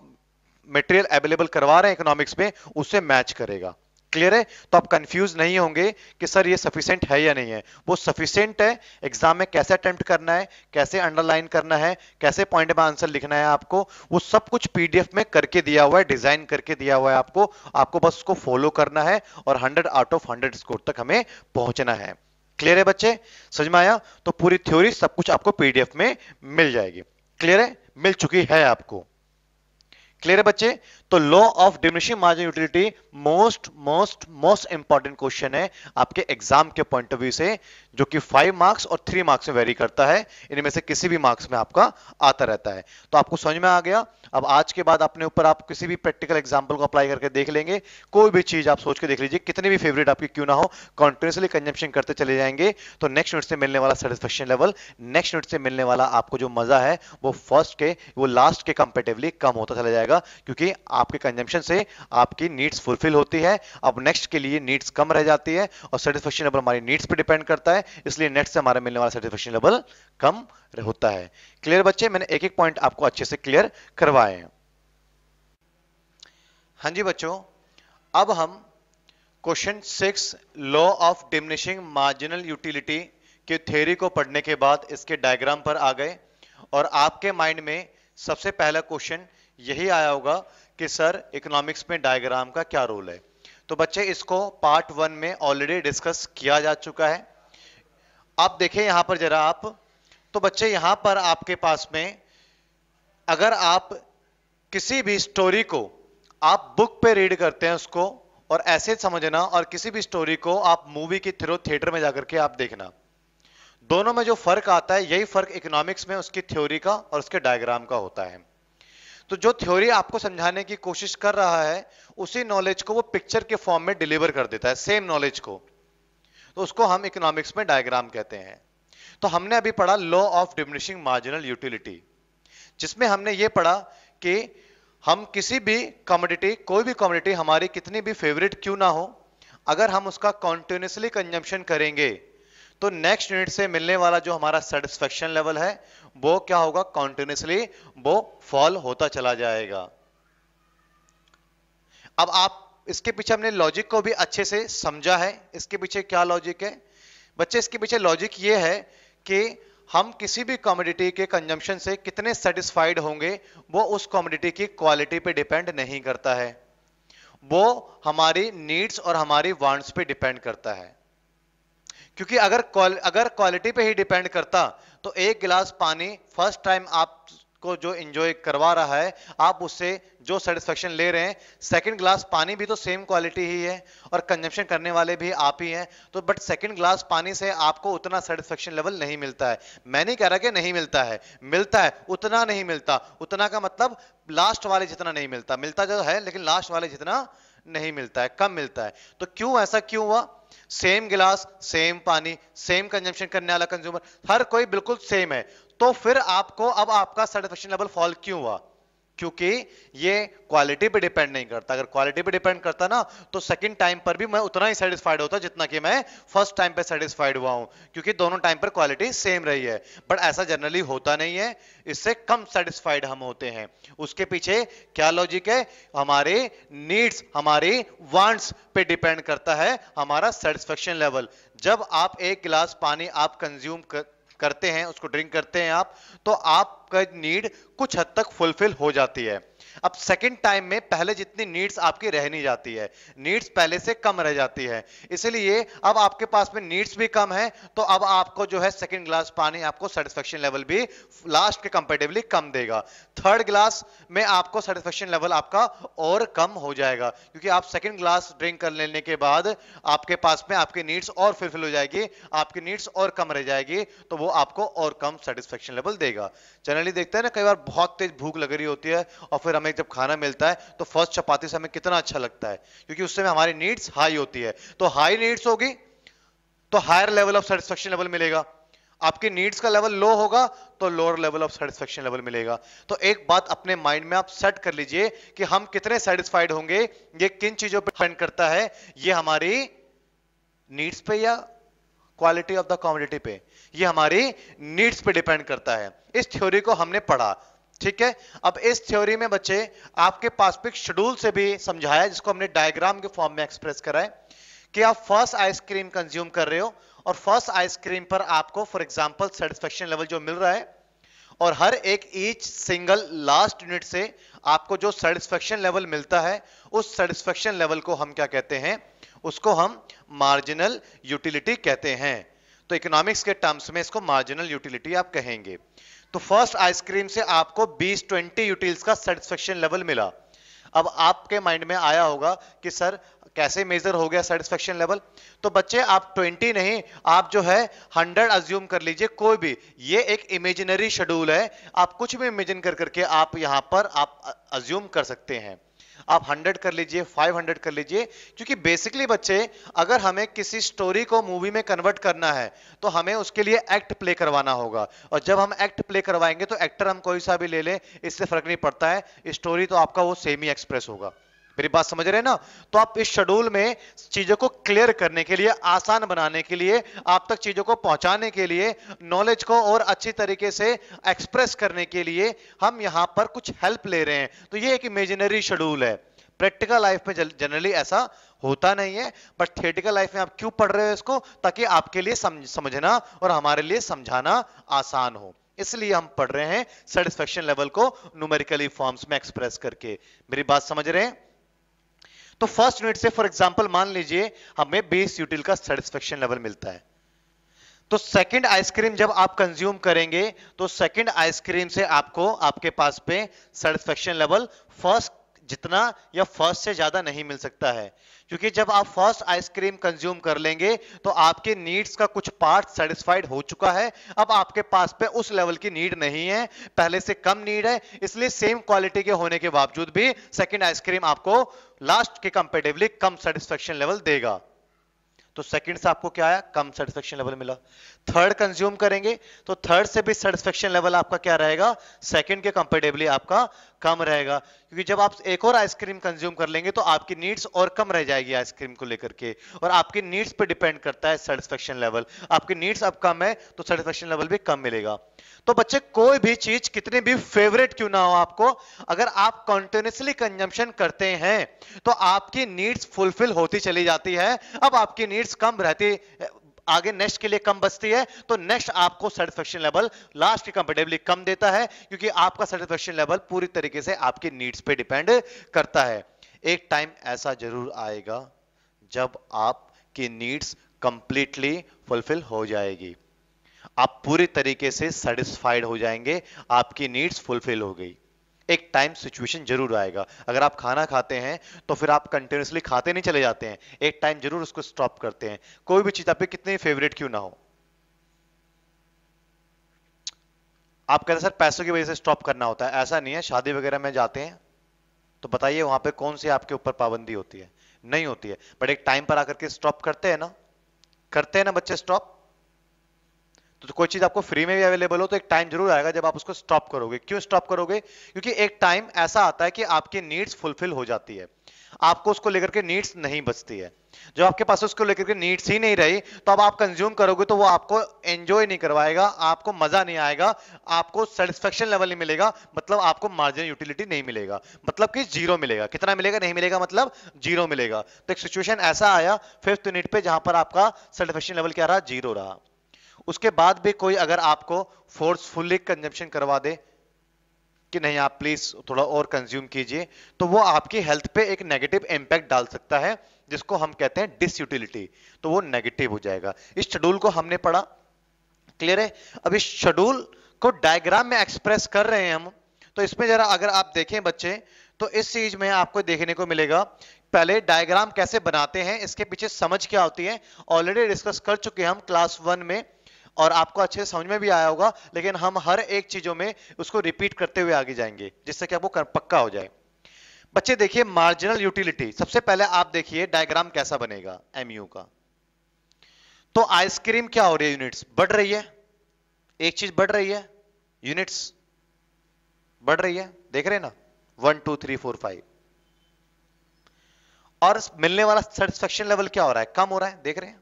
मटेरियल अवेलेबल करवा रहे हैं इकोनॉमिक्स में उससे मैच करेगा क्लियर है तो आप कंफ्यूज नहीं होंगे कि सर ये सफिशियंट है या नहीं है वो सफिशियंट है एग्जाम में कैसे अटेम्प्ट करना है कैसे अंडरलाइन करना है कैसे पॉइंट में आंसर लिखना है आपको वो सब कुछ पीडीएफ में करके दिया हुआ है डिजाइन करके दिया हुआ है आपको आपको बस उसको फॉलो करना है और hundred out of hundred score तक हमें पहुंचना है क्लियर है बच्चे समझ में आया तो पूरी थ्योरी सब कुछ आपको पीडीएफ में मिल जाएगी क्लियर है मिल चुकी है आपको क्लियर है बच्चे तो law of diminishing margin utility most most most important question है आपके एग्जाम के पॉइंट ऑफ व्यू से जो कि फाइव मार्क्स और थ्री मार्क्स में वेरी करता है इनमें से किसी भी मार्क्स में आपका आता रहता है तो आपको समझ में आ गया अब आज के बाद अपने ऊपर आप किसी भी प्रैक्टिकल एग्जाम्पल को अप्लाई करके देख लेंगे कोई भी चीज आप सोच के देख लीजिए कितने भी फेवरेट आपकी क्यों ना हो कॉन्टिन्यूसली कंजम्पन करते चले जाएंगे तो नेक्स्ट यूनिट से मिलने वाला सेटिस्फेक्शन लेवल नेक्स्ट यूनिट से मिलने वाला आपको जो मजा है वो फर्स्ट के वो लास्ट के कंपेटिवली कम होता चला जाएगा क्योंकि आपके कंजम्पन से आपकी नीड्स फुलफिल होती है अब नेक्स्ट के लिए नीड्स कम रह जाती है और सेटिस्फेक्शन लेवल हमारी नीड्स पर डिपेंड करता है है इसलिए नेट से हमारा मिलने वाला सेटिस्फेक्शन लेवल कम होता है क्लियर बच्चे मैंने एक एक पॉइंट आपको अच्छे से क्लियर करवाए हैं हाँ जी बच्चों अब हम question six law of diminishing marginal utility के थ्योरी को पढ़ने के बाद इसके डायग्राम पर आ गए और आपके माइंड में सबसे पहला क्वेश्चन यही आया होगा कि सर इकोनॉमिक्स में डायग्राम का क्या रोल है तो बच्चे इसको पार्ट वन में ऑलरेडी डिस्कस किया जा चुका है आप देखें यहां पर जरा आप तो बच्चे यहां पर आपके पास में अगर आप किसी भी स्टोरी को आप बुक पे रीड करते हैं उसको और ऐसे समझना और किसी भी स्टोरी को आप मूवी के थ्रू थिएटर में जाकर के आप देखना दोनों में जो फर्क आता है यही फर्क इकोनॉमिक्स में उसकी थ्योरी का और उसके डायग्राम का होता है तो जो थ्योरी आपको समझाने की कोशिश कर रहा है उसी नॉलेज को वो पिक्चर के फॉर्म में डिलीवर कर देता है सेम नॉलेज को तो उसको हम इकोनॉमिक्स में डायग्राम कहते हैं तो हमने अभी पढ़ा law of diminishing marginal utility जिसमें हमने ये पढ़ा कि हम किसी भी कमोडिटी कोई भी कमोडिटी हमारी कितनी भी फेवरेट क्यों ना हो अगर हम उसका कॉन्टिन्यूसली कंजम्पशन करेंगे तो नेक्स्ट यूनिट से मिलने वाला जो हमारा सेटिस्फेक्शन लेवल है वो क्या होगा कॉन्टिन्यूसली वो फॉल होता चला जाएगा अब आप इसके पीछे हमने लॉजिक को भी अच्छे से समझा है इसके पीछे क्या लॉजिक है बच्चे इसके पीछे लॉजिक ये है कि हम किसी भी कॉमोडिटी के कंजम्पशन से कितने सेटिस्फाइड होंगे वो उस कॉमोडिटी की क्वालिटी पे डिपेंड नहीं करता है वो हमारी नीड्स और हमारी वांट्स पे डिपेंड करता है क्योंकि अगर अगर क्वालिटी पे ही डिपेंड करता तो एक गिलास पानी फर्स्ट टाइम आप को जो इंजॉय करवा रहा है आप उससे जो सेटिस्फेक्शन ले रहे हैं सेकंड ग्लास पानी भी तो सेम क्वालिटी ही है और कंजम्पशन करने वाले भी आप ही हैं तो बट सेकंड ग्लास पानी से आपको उतना सेटिस्फेक्शन लेवल नहीं मिलता है मैं नहीं कह रहा कि नहीं मिलता है मिलता है उतना नहीं मिलता उतना का मतलब लास्ट वाले जितना नहीं मिलता मिलता जो तो है लेकिन लास्ट वाले जितना नहीं मिलता है कम मिलता है तो क्यों ऐसा क्यों हुआ सेम गिलास सेम पानी सेम कंजम्पशन करने वाला कंज्यूमर हर कोई बिल्कुल सेम है तो फिर आपको अब आपका सेटिस्फेक्शन लेवल फॉल क्यों हुआ क्योंकि ये क्वालिटी पे डिपेंड नहीं करता अगर क्वालिटी पे डिपेंड करता ना तो सेकंड टाइम पर भी मैं उतना ही सेटिस्फाइड होता जितना कि मैं फर्स्ट टाइम पे सेटिस्फाइड हुआ हूं क्योंकि दोनों टाइम पर क्वालिटी सेम रही है बट ऐसा जनरली होता नहीं है इससे कम सेटिस्फाइड हम होते हैं उसके पीछे क्या लॉजिक है हमारे नीड्स हमारे वांट्स पे डिपेंड करता है हमारा सेटिस्फेक्शन लेवल जब आप एक गिलास पानी आप कंज्यूम कर करते हैं उसको ड्रिंक करते हैं आप तो आपका नीड कुछ हद तक फुलफिल हो जाती है अब सेकेंड टाइम में पहले जितनी नीड्स आपकी रह नहीं जाती है नीड्स पहले से कम रह जाती है इसलिए अब आपके पास में नीड्स भी कम है तो अब आपको जो है सेकेंड ग्लास पानी आपको सेटिस्फेक्शन लेवल भी लास्ट के कंपेटिवली कम देगा थर्ड ग्लास में आपको सेटिस्फेक्शन लेवल आपका और कम हो जाएगा क्योंकि आप सेकेंड ग्लास ड्रिंक कर लेने के बाद आपके पास में आपकी नीड्स और फुलफिल हो जाएगी आपकी नीड्स और कम रह जाएगी तो वो आपको और कम सेटिस्फेक्शन लेवल देगा जनरली देखते हैं ना कई बार बहुत तेज भूख लग रही होती है और फिर हमें जब खाना मिलता है तो फर्स्ट चपाती से हमें कितना अच्छा लगता है क्योंकि उस समय हमारी नीड्स हाई होती है तो हाई नीड्स होगी तो higher level of satisfaction level मिलेगा आपके नीड्स का लेवल लो होगा तो lower level of satisfaction level मिलेगा तो एक बात अपने माइंड में आप सेट कर लीजिए कि हम कितने सेटिस्फाइड होंगे ये किन चीजों पर डिपेंड करता है ये हमारी नीड्स पे या क्वालिटी ऑफ द कॉमोडिटी पे ये हमारी नीड्स पे डिपेंड करता है इस थ्योरी को हमने पढ़ा ठीक है अब इस थ्योरी में बच्चे आपके पासपिक शेड्यूल से भी समझाया जिसको हमने डायग्राम के फॉर्म में एक्सप्रेस करा है कि आप फर्स्ट आइसक्रीम कंज्यूम कर रहे हो और फर्स्ट आइसक्रीम पर आपको फॉर एग्जाम्पल सेटिस्फेक्शन लेवल जो मिल रहा है और हर एक ईच सिंगल लास्ट यूनिट से आपको जो सेटिस्फेक्शन लेवल मिलता है उस सेटिस्फेक्शन लेवल को हम क्या कहते हैं उसको हम मार्जिनल यूटिलिटी कहते हैं तो इकोनॉमिक्स के टर्म्स में इसको मार्जिनल यूटिलिटी आप कहेंगे तो फर्स्ट आइसक्रीम से आपको 20-20 यूटिल्स का सेटिस्फेक्शन लेवल मिला अब आपके माइंड में आया होगा कि सर कैसे मेजर हो गया सेटिस्फेक्शन लेवल तो बच्चे आप 20 नहीं आप जो है 100 अज्यूम कर लीजिए कोई भी ये एक इमेजिनरी शेड्यूल है आप कुछ भी इमेजिन कर करके आप यहां पर आप अज्यूम कर सकते हैं आप 100 कर लीजिए 500 कर लीजिए क्योंकि बेसिकली बच्चे अगर हमें किसी स्टोरी को मूवी में कन्वर्ट करना है तो हमें उसके लिए एक्ट प्ले करवाना होगा और जब हम एक्ट प्ले करवाएंगे तो एक्टर हम कोई सा भी ले लें इससे फर्क नहीं पड़ता है स्टोरी तो आपका वो सेम ही एक्सप्रेस होगा मेरी बात समझ रहे हैं ना तो आप इस शेड्यूल में चीजों को क्लियर करने के लिए आसान बनाने के लिए आप तक चीजों को पहुंचाने के लिए नॉलेज को और अच्छी तरीके से एक्सप्रेस करने के लिए हम यहां पर कुछ हेल्प ले रहे हैं तो ये एक इमेजिनरी शेड्यूल है प्रैक्टिकल लाइफ में जनरली ऐसा होता नहीं है बट थिएटिकल लाइफ में आप क्यों पढ़ रहे हो इसको ताकि आपके लिए समझना और हमारे लिए समझाना आसान हो इसलिए हम पढ़ रहे हैं सेटिस्फेक्शन लेवल को न्यूमेरिकली फॉर्म्स में एक्सप्रेस करके मेरी बात समझ रहे हैं तो फर्स्ट यूनिट से फॉर एग्जाम्पल मान लीजिए हमें बेस यूटिल का सेटिस्फेक्शन लेवल मिलता है तो सेकंड आइसक्रीम जब आप कंज्यूम करेंगे तो सेकंड आइसक्रीम से आपको आपके पास पे सेटिस्फेक्शन लेवल फर्स्ट जितना या फर्स्ट से ज्यादा नहीं मिल सकता है क्योंकि जब आप फर्स्ट आइसक्रीम कंज्यूम कर लेंगे तो आपके नीड्स का कुछ पार्ट सेटिस्फाइड हो चुका है अब आपके पास पे उस लेवल की नीड नहीं है पहले से कम नीड है इसलिए सेम क्वालिटी के होने के बावजूद भी सेकेंड आइसक्रीम आपको लास्ट के कंपेटिवली कम सेटिस्फेक्शन लेवल देगा तो सेकंड से आपको क्या आया कम सेटिस्फेक्शन लेवल मिला थर्ड कंज्यूम करेंगे तो थर्ड से भी सेटिस्फेक्शन लेवल आपका क्या रहेगा सेकंड के कंपेटेबली आपका कम रहेगा क्योंकि जब आप एक और आइसक्रीम कंज्यूम कर लेंगे तो आपकी नीड्स और कम रह जाएगी आइसक्रीम को लेकर के और आपकी नीड्स पे डिपेंड करता है सेटिस्फेक्शन लेवल आपकी नीड्स अब कम है तो सेटिस्फेक्शन लेवल भी कम मिलेगा तो बच्चे कोई भी चीज कितनी भी फेवरेट क्यों ना हो आपको अगर आप कंटिन्यूसली कंजम्पशन करते हैं तो आपकी नीड्स फुलफिल होती चली जाती है अब आपकी नीड्स कम रहती आगे नेक्स्ट के लिए कम बचती है तो नेक्स्ट आपको सेटिस्फेक्शन लेवल लास्ट के कंपेटेबली कम देता है क्योंकि आपका सेटिस्फेक्शन लेवल पूरी तरीके से आपके नीड्स पे डिपेंड करता है एक टाइम ऐसा जरूर आएगा जब आपकी नीड्स कंप्लीटली फुलफिल हो जाएगी आप पूरी तरीके से सेटिस्फाइड हो जाएंगे आपकी नीड्स फुलफिल हो गई एक टाइम सिचुएशन जरूर आएगा अगर आप खाना खाते हैं तो फिर आप कंटिन्यूसली खाते नहीं चले जाते हैं एक टाइम जरूर उसको स्टॉप करते हैं कोई भी चीज आपके कितने फेवरेट क्यों ना हो आप कहते सर पैसों की वजह से स्टॉप करना होता है ऐसा नहीं है शादी वगैरह में जाते हैं तो बताइए वहां पर कौन सी आपके ऊपर पाबंदी होती है नहीं होती है बट एक टाइम पर आकर के स्टॉप करते हैं ना करते हैं ना बच्चे स्टॉप तो कोई चीज आपको फ्री में भी अवेलेबल हो तो एक टाइम जरूर आएगा जब आप उसको स्टॉप करोगे क्यों स्टॉप करोगे क्योंकि एक टाइम ऐसा आता है कि आपकी नीड्स फुलफिल हो जाती है आपको उसको लेकर के नीड्स नहीं बचती है जब आपके पास उसको लेकर के नीड्स ही नहीं रही तो अब आप कंज्यूम करोगे तो वो आपको एंजॉय नहीं करवाएगा आपको मजा नहीं आएगा आपको सेटिस्फेक्शन लेवल नहीं मिलेगा मतलब आपको मार्जिन यूटिलिटी नहीं मिलेगा मतलब कि जीरो मिलेगा कितना मिलेगा नहीं मिलेगा मतलब जीरो मिलेगा तो एक सिचुएशन ऐसा आया फिफ्थ यूनिट पे जहां पर आपका सेटिस्फेक्शन लेवल क्या रहा जीरो रहा उसके बाद भी कोई अगर आपको फोर्सफुली कंजप्शन करवा दे कि नहीं आप प्लीज थोड़ा और कंज्यूम कीजिए तो वो आपकी हेल्थ पे एक नेगेटिव इंपैक्ट डाल सकता है जिसको हम कहते हैं डिसयूटिलिटी तो वो नेगेटिव हो जाएगा इस शेड्यूल को हमने पढ़ा क्लियर है अब इस शेड्यूल को डायग्राम में एक्सप्रेस कर रहे हैं हम तो इसमें जरा अगर आप देखें बच्चे तो इस चीज में आपको देखने को मिलेगा पहले डायग्राम कैसे बनाते हैं इसके पीछे समझ क्या होती है ऑलरेडी डिस्कस कर चुके हैं हम क्लास वन में और आपको अच्छे समझ में भी आया होगा लेकिन हम हर एक चीजों में उसको रिपीट करते हुए आगे जाएंगे जिससे कि आपको पक्का हो जाए बच्चे देखिए मार्जिनल यूटिलिटी सबसे पहले आप देखिए डायग्राम कैसा बनेगा एमयू का तो आइसक्रीम क्या हो रही है यूनिट्स बढ़ रही है एक चीज बढ़ रही है यूनिट्स बढ़ रही है देख रहे हैं ना one two three four five और मिलने वाला सेटिस्फेक्शन लेवल क्या हो रहा है कम हो रहा है देख रहे हैं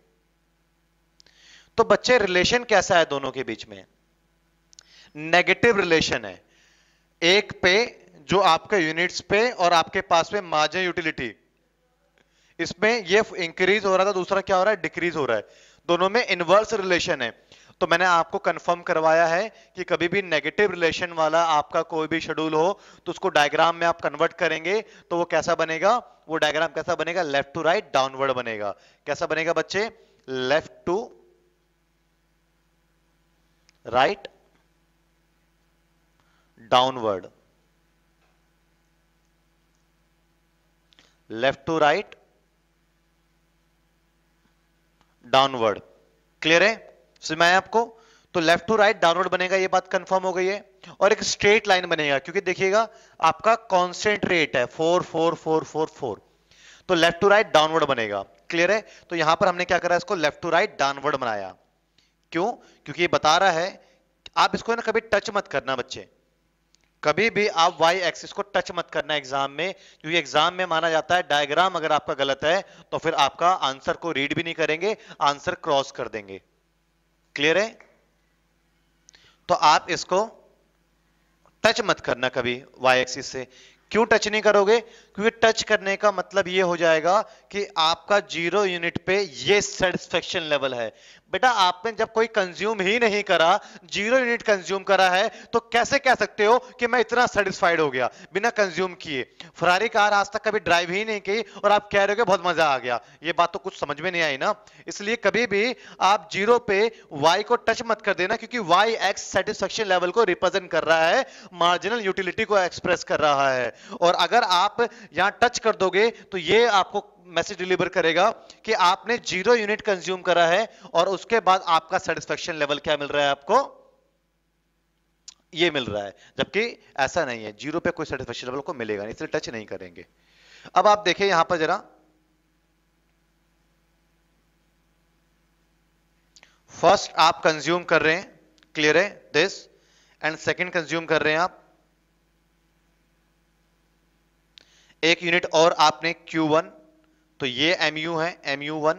तो बच्चे रिलेशन कैसा है दोनों के बीच में नेगेटिव रिलेशन है एक पे जो आपके यूनिट्स पे और आपके पास पे मार्जिन यूटिलिटी इसमें ये इंक्रीज हो रहा था दूसरा क्या हो रहा है डिक्रीज हो रहा है दोनों में इनवर्स रिलेशन है तो मैंने आपको कंफर्म करवाया है कि कभी भी नेगेटिव रिलेशन वाला आपका कोई भी शेड्यूल हो तो उसको डायग्राम में आप कन्वर्ट करेंगे तो वो कैसा बनेगा वो डायग्राम कैसा बनेगा लेफ्ट टू राइट डाउनवर्ड बनेगा कैसा बनेगा बच्चे left to right downward left to right downward clear है समझ आया आपको तो लेफ्ट टू राइट डाउनवर्ड बनेगा ये बात कंफर्म हो गई है और एक स्ट्रेट लाइन बनेगा क्योंकि देखिएगा आपका कॉन्स्टेंट रेट है four four four four four तो लेफ्ट टू राइट डाउनवर्ड बनेगा क्लियर है तो यहां पर हमने क्या करा इसको लेफ्ट टू राइट डाउनवर्ड बनाया क्यों क्योंकि ये बता रहा है आप इसको ना कभी टच मत करना बच्चे कभी भी आप वाई एक्सिस को टच मत करना एग्जाम में क्योंकि एग्जाम में माना जाता है डायग्राम अगर आपका गलत है तो फिर आपका आंसर को रीड भी नहीं करेंगे आंसर क्रॉस कर देंगे क्लियर है तो आप इसको टच मत करना कभी वाई एक्सिस से क्यों टच नहीं करोगे क्योंकि टच करने का मतलब ये हो जाएगा कि आपका जीरो यूनिट पे ये सेटिस्फेक्शन लेवल है बेटा आपने जब कोई कंज्यूम ही नहीं करा जीरो यूनिट कंज्यूम करा है तो कैसे कह सकते हो कि मैं इतना सेटिस्फाइड हो गया बिना कंज्यूम किए फरारी कार आज तक कभी ड्राइव ही नहीं की और आप कह रहे हो बहुत मजा आ गया ये बात तो कुछ समझ में नहीं आई ना इसलिए कभी भी आप जीरो पे वाई को टच मत कर देना क्योंकि वाई एक्स सेटिस्फेक्शन लेवल को रिप्रेजेंट कर रहा है मार्जिनल यूटिलिटी को एक्सप्रेस कर रहा है और अगर आप यहां टच कर दोगे तो ये आपको मैसेज डिलीवर करेगा कि आपने जीरो यूनिट कंज्यूम करा है और उसके बाद आपका सेटिस्फेक्शन लेवल क्या मिल रहा है आपको ये मिल रहा है जबकि ऐसा नहीं है जीरो पे कोई सेटिस्फेक्शन लेवल को मिलेगा नहीं इसलिए टच नहीं करेंगे अब आप देखें यहां पर जरा फर्स्ट आप कंज्यूम कर रहे हैं क्लियर है दिस एंड सेकंड कंज्यूम कर रहे हैं आप एक यूनिट और आपने Q1 तो ये MU है MU1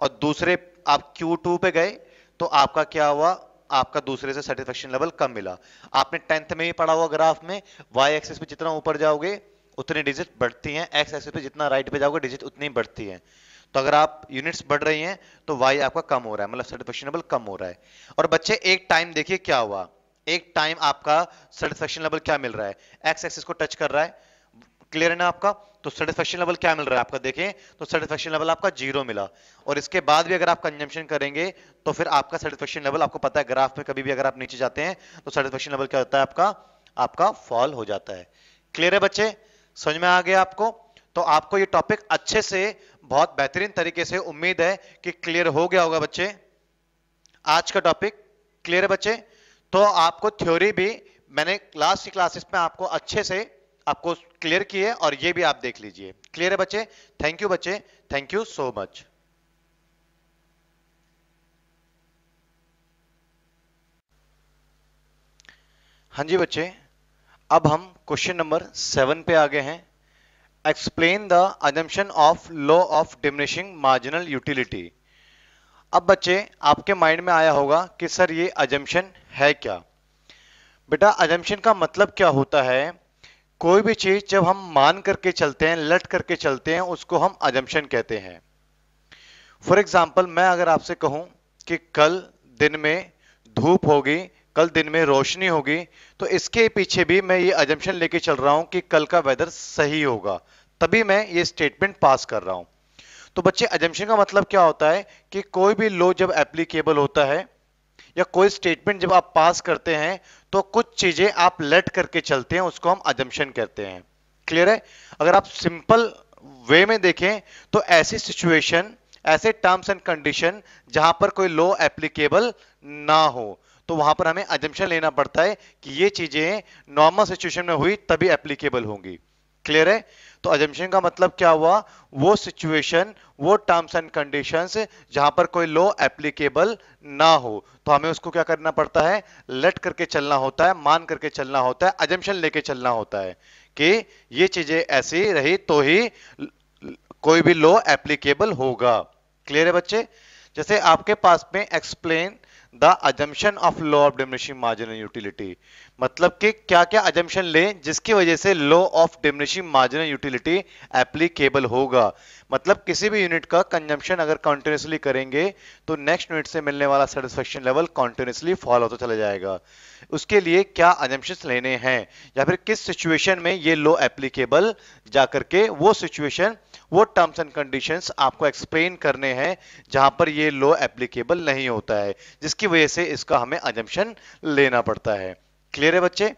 और दूसरे आप Q2 पे गए तो आपका क्या हुआ आपका दूसरे से सेटिस्फेक्शन लेवल कम मिला आपने टेंथ में ही पढ़ा हुआ ग्राफ में y एक्सिस पे जितना ऊपर जाओगे उतनी डिजिट बढ़ती हैं x एक्सिस पे जितना राइट पे जाओगे डिजिट उतनी बढ़ती है तो अगर आप यूनिट्स बढ़ रही हैं तो y आपका कम हो रहा है मतलब सेटिस्फेक्शन लेवल कम हो रहा है और बच्चे एक टाइम देखिए क्या हुआ एक टाइम आपका सेटिस्फेक्शन लेवल क्या मिल रहा है एक्स एक्सिस को टच कर रहा है क्लियर है ना आपका तो सेटिस्फेक्शन लेवल क्या मिल रहा है आपका देखें तो सेटिस्फेक्शन लेवल आपका जीरो मिला और इसके बाद भी अगर आप कंजम्पशन करेंगे तो फिर आपका सेटिस्फेक्शन लेवल आपको पता है ग्राफ में कभी भी अगर आप नीचे जाते हैं तो सेटिस्फेक्शन लेवल क्या होता है आपका आपका फॉल हो जाता है क्लियर है बच्चे समझ में आ गया आपको तो आपको ये टॉपिक अच्छे से बहुत बेहतरीन तरीके से उम्मीद है कि क्लियर हो गया होगा बच्चे आज का टॉपिक क्लियर है बच्चे तो आपको थ्योरी भी मैंने लास्ट की क्लासेस में आपको अच्छे से आपको क्लियर किए और ये भी आप देख लीजिए क्लियर है बच्चे थैंक यू बच्चे थैंक यू सो मच हाँ जी बच्चे अब हम क्वेश्चन नंबर सेवन पे आ गए हैं explain the assumption of law of diminishing marginal utility अब बच्चे आपके माइंड में आया होगा कि सर ये अजम्पन है क्या बेटा अजम्पन का मतलब क्या होता है कोई भी चीज जब हम मान करके चलते हैं लट करके चलते हैं उसको हम अजम्पन कहते हैं फॉर एग्जाम्पल मैं अगर आपसे कहूं कि कल दिन में धूप होगी कल दिन में रोशनी होगी तो इसके पीछे भी मैं ये अजम्पन लेके चल रहा हूं कि कल का वेदर सही होगा तभी मैं ये स्टेटमेंट पास कर रहा हूं तो बच्चे अजम्पन का मतलब क्या होता है कि कोई भी लॉ जब एप्लीकेबल होता है या कोई स्टेटमेंट जब आप पास करते हैं तो कुछ चीजें आप लेट करके चलते हैं उसको हम अजम्पन कहते हैं क्लियर है अगर आप सिंपल वे में देखें तो ऐसी सिचुएशन ऐसे टर्म्स एंड कंडीशन जहां पर कोई लॉ एप्लीकेबल ना हो तो वहां पर हमें अजम्पन लेना पड़ता है कि ये चीजें नॉर्मल सिचुएशन में हुई तभी एप्लीकेबल होंगी क्लियर है तो अजम्पन का मतलब क्या हुआ वो सिचुएशन वो टर्म्स एंड कंडीशंस जहां पर कोई लॉ एप्लीकेबल ना हो तो हमें उसको क्या करना पड़ता है लेट करके चलना होता है मान करके चलना होता है अजम्पन लेके चलना होता है कि ये चीजें ऐसी रही तो ही कोई भी लॉ एप्लीकेबल होगा क्लियर है बच्चे जैसे आपके पास में explain the assumption of law of diminishing marginal utility मतलब कि क्या क्या अजम्पन लें जिसकी वजह से law of diminishing marginal utility applicable होगा मतलब किसी भी यूनिट का कंजम्पशन अगर कॉन्टिन्यूसली करेंगे तो नेक्स्ट यूनिट से मिलने वाला सेटिस्फेक्शन लेवल कॉन्टिन्यूसली फॉल होता चला जाएगा उसके लिए क्या अजम्पन लेने हैं या फिर किस सिचुएशन में ये लो एप्लीकेबल जा करके वो सिचुएशन वो टर्म्स एंड कंडीशंस आपको एक्सप्लेन करने हैं जहां पर ये लो एप्लीकेबल नहीं होता है जिसकी वजह से इसका हमें अजम्पन लेना पड़ता है क्लियर है बच्चे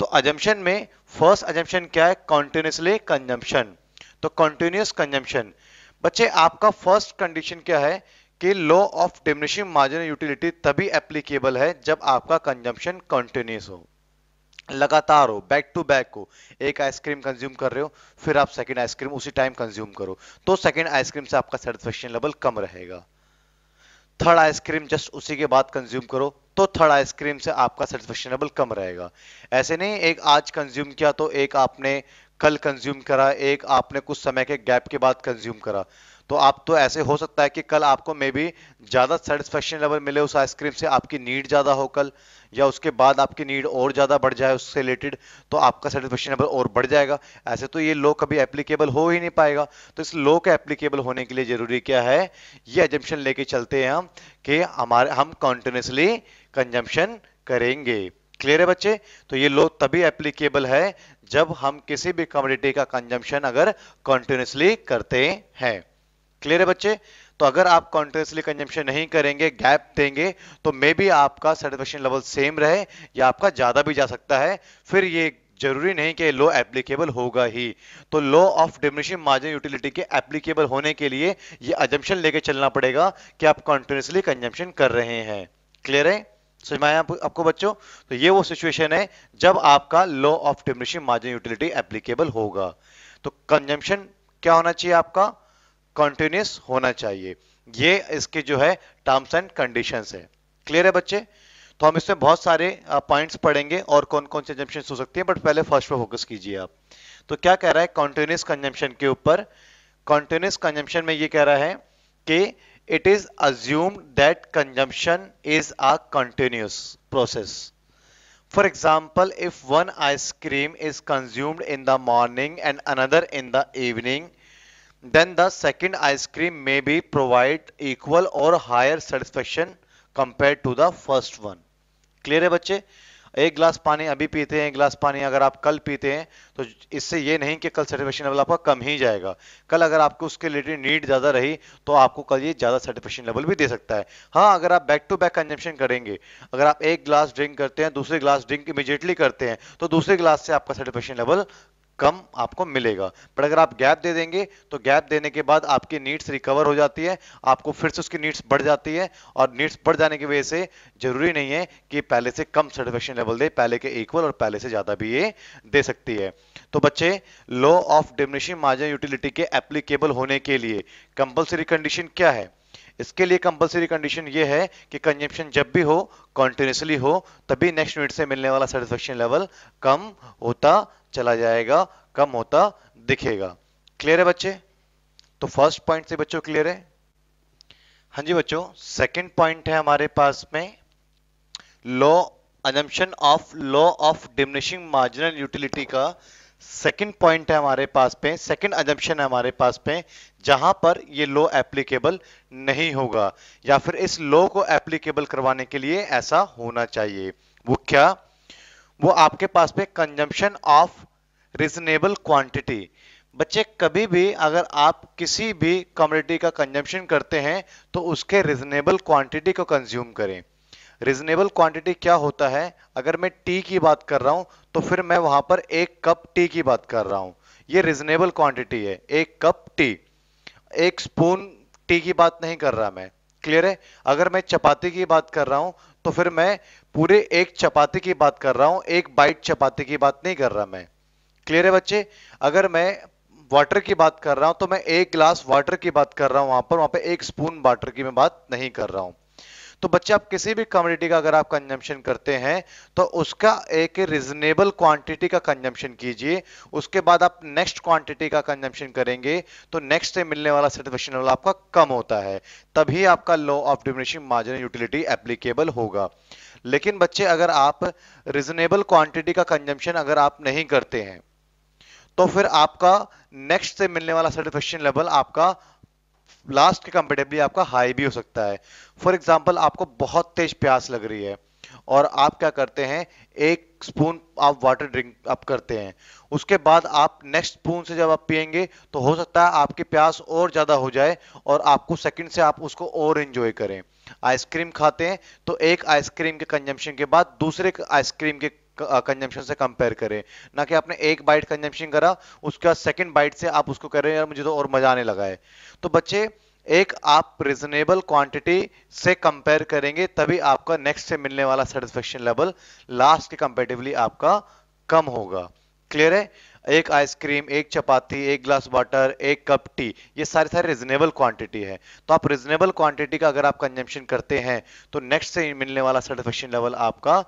तो अजम्पन में फर्स्ट अजम्पन क्या है कॉन्टिन्यूसली कंजम्पन तो कॉन्टिन्यूस कंजम्पन बच्चे आपका फर्स्ट कंडीशन क्या है कि law of diminishing marginal utility तभी एप्लीकेबल है जब आपका कंजम्पशन कॉन्टिन्यूस हो लगातार हो बैक टू बैक हो एक आइसक्रीम कंज्यूम कर रहे हो फिर आप सेकंड आइसक्रीम उसी टाइम कंज्यूम करो तो सेकंड आइसक्रीम से आपका सेटिस्फेक्शन लेवल कम रहेगा थर्ड आइसक्रीम जस्ट उसी के बाद कंज्यूम करो तो थर्ड आइसक्रीम से आपका लेवल कम रहेगा ऐसे नहीं एक आज कंज्यूम किया तो एक आपने कल कंज्यूम करा एक आपने कुछ समय के गैप के बाद कंज्यूम करा तो आप तो ऐसे हो सकता है कि कल आपको मे बी ज़्यादा सेटिस्फेक्शन लेवल मिले उस आइसक्रीम से आपकी नीड ज़्यादा हो कल या उसके बाद आपकी नीड और ज़्यादा बढ़ जाए उससे रिलेटेड तो आपका सेटिस्फेक्शन लेवल और बढ़ जाएगा ऐसे तो ये लो कभी एप्लीकेबल हो ही नहीं पाएगा तो इस लो के एप्लीकेबल होने के लिए ज़रूरी क्या है ये एजम्पन लेके चलते हैं हम कि हमारे हम कॉन्टिन्यूसली कंजम्पशन करेंगे क्लियर है बच्चे तो ये लो तभी एप्लीकेबल है जब हम किसी भी कम्युनिटी का कंजम्पशन अगर कॉन्टिन्यूसली करते हैं क्लियर है बच्चे तो अगर आप कॉन्टिन्यूसली कंजम्पशन नहीं करेंगे गैप देंगे तो मे भी आपका सेटिस्फेक्शन लेवल सेम रहे या आपका ज़्यादा भी जा सकता है फिर ये जरूरी नहीं कि लो एप्लीकेबल होगा ही तो law of diminishing margin utility के एप्लीकेबल होने के लिए ये अजम्पशन लेके चलना पड़ेगा कि आप कॉन्टिन्यूसली कंजम्पशन कर रहे हैं क्लियर है समझ में आया आपको बच्चों तो ये वो सिचुएशन है जब आपका law of diminishing margin utility applicable होगा तो कंजम्पशन क्या होना चाहिए आपका कॉन्टिन्यूस होना चाहिए ये इसके जो है टर्म्स एंड कंडीशन है क्लियर है बच्चे तो हम इसमें बहुत सारे पॉइंट्स पढ़ेंगे और कौन कौन से कंजम्पशन हो सकती है बट पहले फर्स्ट पर फोकस कीजिए आप तो क्या कह रहा है कॉन्टिन्यूस कंजम्पन के ऊपर कॉन्टिन्यूस कंजम्पन में ये कह रहा है कि it is assume that consumption is a continuous process for example if one ice cream is consumed in the morning and another in the evening then the second ice cream may be provide equal or higher satisfaction compared to the first one clear है बच्चे एक glass पानी अभी पीते हैं एक glass पानी अगर आप कल पीते हैं तो इससे ये नहीं कि कल सेटिस्फेक्शन लेवल आपका कम ही जाएगा कल अगर आपको उसके रिलेटेड नीड ज़्यादा रही तो आपको कल ये ज़्यादा सेटिस्फेक्शन लेवल भी दे सकता है हाँ अगर आप बैक टू बैक कंजम्पशन करेंगे अगर आप एक ग्लास ड्रिंक करते हैं दूसरे ग्लास ड्रिंक इमीजिएटली करते हैं तो दूसरे ग्लास से आपका सेटिस्फेक्शन लेवल कम आपको मिलेगा बट अगर आप गैप दे देंगे तो गैप देने के बाद आपकी नीड्स रिकवर हो जाती है आपको फिर से उसकी नीड्स बढ़ जाती है और नीड्स बढ़ जाने की वजह से जरूरी नहीं है कि पहले से कम सर्टिफिकेशन लेवल दे पहले के इक्वल और पहले से ज़्यादा भी ये दे सकती है तो बच्चे law of diminishing margin utility के एप्लीकेबल होने के लिए कंपल्सरी कंडीशन क्या है इसके लिए कंपलसरी कंडीशन ये है कि कंजप्शन जब भी हो कॉन्टिन्यूसली हो तभी नेक्स्ट यूनिट से मिलने वाला सेटिस्फेक्शन लेवल कम होता चला जाएगा कम होता दिखेगा क्लियर है बच्चे तो फर्स्ट पॉइंट से बच्चों क्लियर है हाँ जी बच्चों सेकंड पॉइंट है हमारे पास में law assumption of law of diminishing marginal utility का सेकंड पॉइंट है हमारे पास पे सेकंड अजम्पशन है हमारे पास पे जहां पर ये लो एप्लीकेबल नहीं होगा या फिर इस लो को एप्लीकेबल करवाने के लिए ऐसा होना चाहिए वो क्या वो आपके पास पे कंजम्पशन ऑफ रिजनेबल क्वांटिटी बच्चे कभी भी अगर आप किसी भी कम्युनिटी का कंजम्पशन करते हैं तो उसके रिजनेबल क्वांटिटी को कंज्यूम करें रिजनेबल क्वांटिटी क्या होता है अगर मैं टी की बात कर रहा हूं तो फिर मैं वहां पर एक कप टी की बात कर रहा हूं ये रिजनेबल क्वांटिटी है एक कप टी एक स्पून टी की बात नहीं कर रहा मैं क्लियर है अगर मैं चपाती की बात कर रहा हूं तो फिर मैं पूरे एक चपाती की बात कर रहा हूं एक बाइट चपाती की बात नहीं कर रहा मैं क्लियर है बच्चे अगर मैं वाटर की बात कर रहा हूं तो मैं एक ग्लास वाटर की बात कर रहा हूं वहां पर वहां पर एक स्पून वाटर की मैं बात नहीं कर रहा हूं तो बच्चे आप किसी भी कम्युनिटी का अगर आप कंजम्पशन करते हैं तो उसका एक रिजनेबल क्वांटिटी का कंजम्पशन कीजिए उसके बाद आप नेक्स्ट क्वांटिटी का कंजम्पशन करेंगे तो नेक्स्ट से मिलने वाला सेटिस्फेक्शन लेवल आपका कम होता है तभी आपका law of diminishing margin utility applicable होगा लेकिन बच्चे अगर आप रिजनेबल क्वांटिटी का कंजम्पशन अगर आप नहीं करते हैं तो फिर आपका नेक्स्ट से मिलने वाला सेटिस्फेक्शन लेवल आपका लास्ट के कंपेटेबली आपका हाई भी हो सकता है फॉर एग्जाम्पल आपको बहुत तेज प्यास लग रही है और आप क्या करते हैं एक स्पून आप वाटर ड्रिंक आप करते हैं उसके बाद आप नेक्स्ट स्पून से जब आप पियेंगे तो हो सकता है आपकी प्यास और ज़्यादा हो जाए और आपको सेकंड से आप उसको और एंजॉय करें आइसक्रीम खाते हैं तो एक आइसक्रीम के कंजम्पशन के बाद दूसरे आइसक्रीम के कंजम्पशन से कंपेयर करें ना कि आपने एक बाइट कंजम्पशन करा उसके बाद सेकेंड बाइट से आप उसको करें यार मुझे तो और मजा आने लगा है तो बच्चे एक आप रिजनेबल क्वांटिटी से कंपेयर करेंगे तभी आपका नेक्स्ट से मिलने वाला सेटिस्फेक्शन लेवल लास्ट के कंपेटिवली आपका कम होगा क्लियर है एक आइसक्रीम एक चपाती एक ग्लास वाटर एक कप टी ये सारे सारे रिजनेबल क्वांटिटी है तो आप रिजनेबल क्वांटिटी का अगर आप कंजम्पशन करते हैं तो नेक्स्ट से मिलने वाला सेटिस्फेक्शन लेवल आपका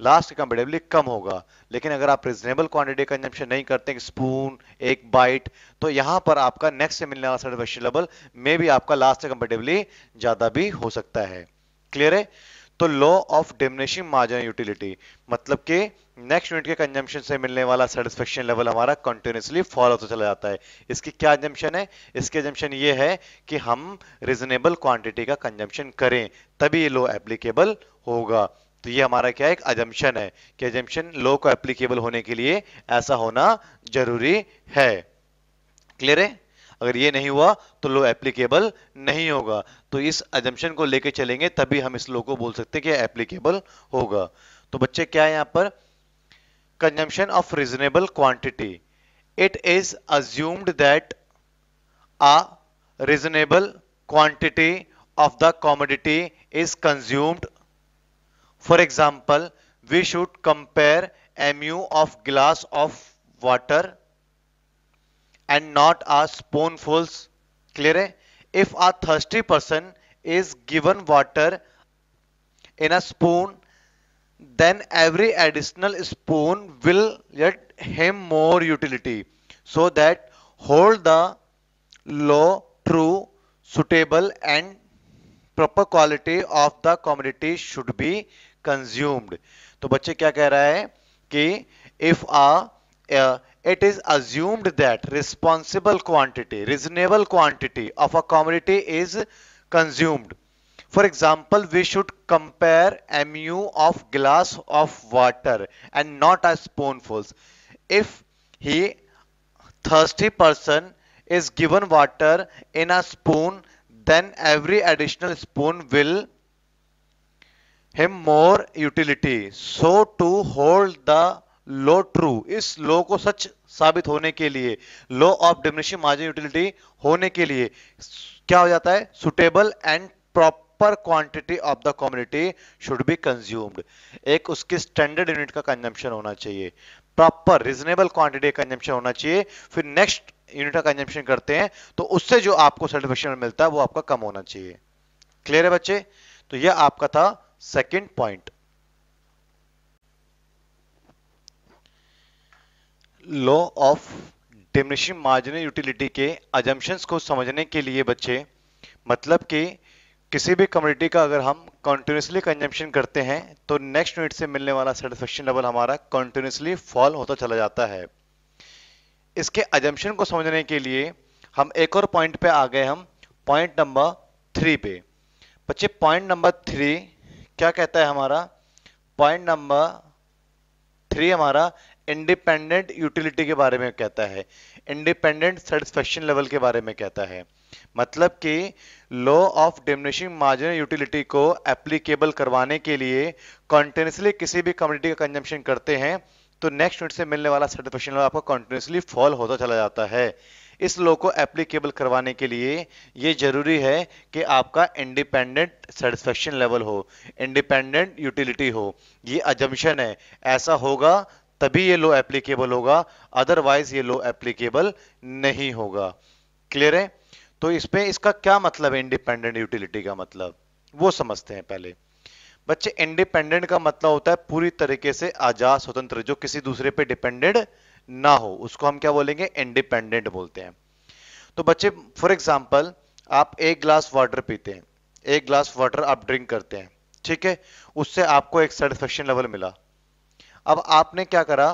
लास्ट कंपेरेटिवली कम होगा लेकिन अगर आप रिजनेबल क्वांटिटी कंजम्पशन नहीं करते स्पून एक बाइट तो यहां पर आपका नेक्स्ट से मिलने वाला वेजिटेबल में भी आपका लास्ट कंपेरेटिवली ज़्यादा भी हो सकता है क्लियर है तो law of diminishing margin utility मतलब कि नेक्स्ट यूनिट के कंजम्पशन से मिलने वाला सेटिस्फेक्शन लेवल हमारा कंटिन्यूसली फॉलो होता चला जाता है इसकी क्या एजम्पन है इसके एजम्पन ये है कि हम रिजनेबल क्वांटिटी का कंजम्पशन करें तभी ये लॉ एप्लीकेबल होगा तो ये हमारा क्या एक अजम्पन है कि अजम्पन लॉ को एप्लीकेबल होने के लिए ऐसा होना जरूरी है क्लियर है अगर ये नहीं हुआ तो लो एप्लीकेबल नहीं होगा तो इस अजम्पन को लेके चलेंगे तभी हम इस लो को बोल सकते हैं कि एप्लीकेबल होगा तो बच्चे क्या है यहां पर consumption of reasonable quantity it is assumed that a reasonable quantity of the commodity is consumed For example, we should compare mu of glass of water and not a spoonfuls. Clear? If a thirsty person is given water in a spoon, then every additional spoon will get him more utility. So that hold the low, true, suitable and proper quality of the commodity should be consumed. तो बच्चे क्या कह रहा है कि if a it is assumed that responsible quantity reasonable quantity of a community is consumed for example we should compare M U of glass of water and not a spoonfuls if he thirsty person is given water in a spoon then every additional spoon will him more utility so to hold the law true इस law को सच साबित होने के लिए law of diminishing margin utility होने के लिए क्या हो जाता है suitable and proper quantity of the community should be consumed एक उसके स्टैंडर्ड यूनिट का कंजम्पशन होना चाहिए प्रॉपर रीजनेबल क्वांटिटी का कंजम्पशन होना चाहिए फिर नेक्स्ट यूनिट का कंजम्पशन करते हैं तो उससे जो आपको सर्टिफिकेशन मिलता है वो आपका कम होना चाहिए क्लियर है बच्चे तो यह आपका था second point law of diminishing marginal utility के अजम्पन्स को समझने के लिए बच्चे मतलब कि किसी भी कम्युनिटी का अगर हम कंटिन्यूसली कंजम्पशन करते हैं तो नेक्स्ट यूनिट से मिलने वाला सेटिस्फेक्शन लेवल हमारा कंटिन्यूसली फॉल होता चला जाता है इसके अजम्पन को समझने के लिए हम एक और पॉइंट पे आ गए हम पॉइंट नंबर थ्री पे बच्चे पॉइंट नंबर थ्री क्या कहता है हमारा पॉइंट नंबर थ्री हमारा इंडिपेंडेंट यूटिलिटी के बारे में कहता है इंडिपेंडेंट सेटिस्फेक्शन लेवल के बारे में कहता है मतलब कि law of diminishing margin utility को एप्लीकेबल करवाने के लिए कॉन्टिन्यूसली किसी भी कम्युनिटी का कंजम्पशन करते हैं तो नेक्स्ट यूनिट से मिलने वाला सेटिस्फेक्शन लेवल आपका कॉन्टिन्यूसली फॉल होता चला जाता है इस लॉ को एप्लीकेबल करवाने के लिए ये जरूरी है कि आपका इंडिपेंडेंट सेटिस्फेक्शन लेवल हो इंडिपेंडेंट यूटिलिटी हो ये अजम्पन है ऐसा होगा तभी ये लॉ एप्लीकेबल होगा अदरवाइज ये लॉ एप्लीकेबल नहीं होगा क्लियर है तो इसमें इसका क्या मतलब है इंडिपेंडेंट यूटिलिटी का मतलब वो समझते हैं पहले बच्चे इंडिपेंडेंट का मतलब होता है पूरी तरीके से आजाद स्वतंत्र जो किसी दूसरे पे डिपेंडेंट ना हो उसको हम क्या बोलेंगे इंडिपेंडेंट बोलते हैं तो बच्चे फॉर एग्जाम्पल आप एक ग्लास वाटर पीते हैं एक ग्लास वाटर आप ड्रिंक करते हैं ठीक है उससे आपको एक सेटिस्फेक्शन लेवल मिला अब आपने क्या करा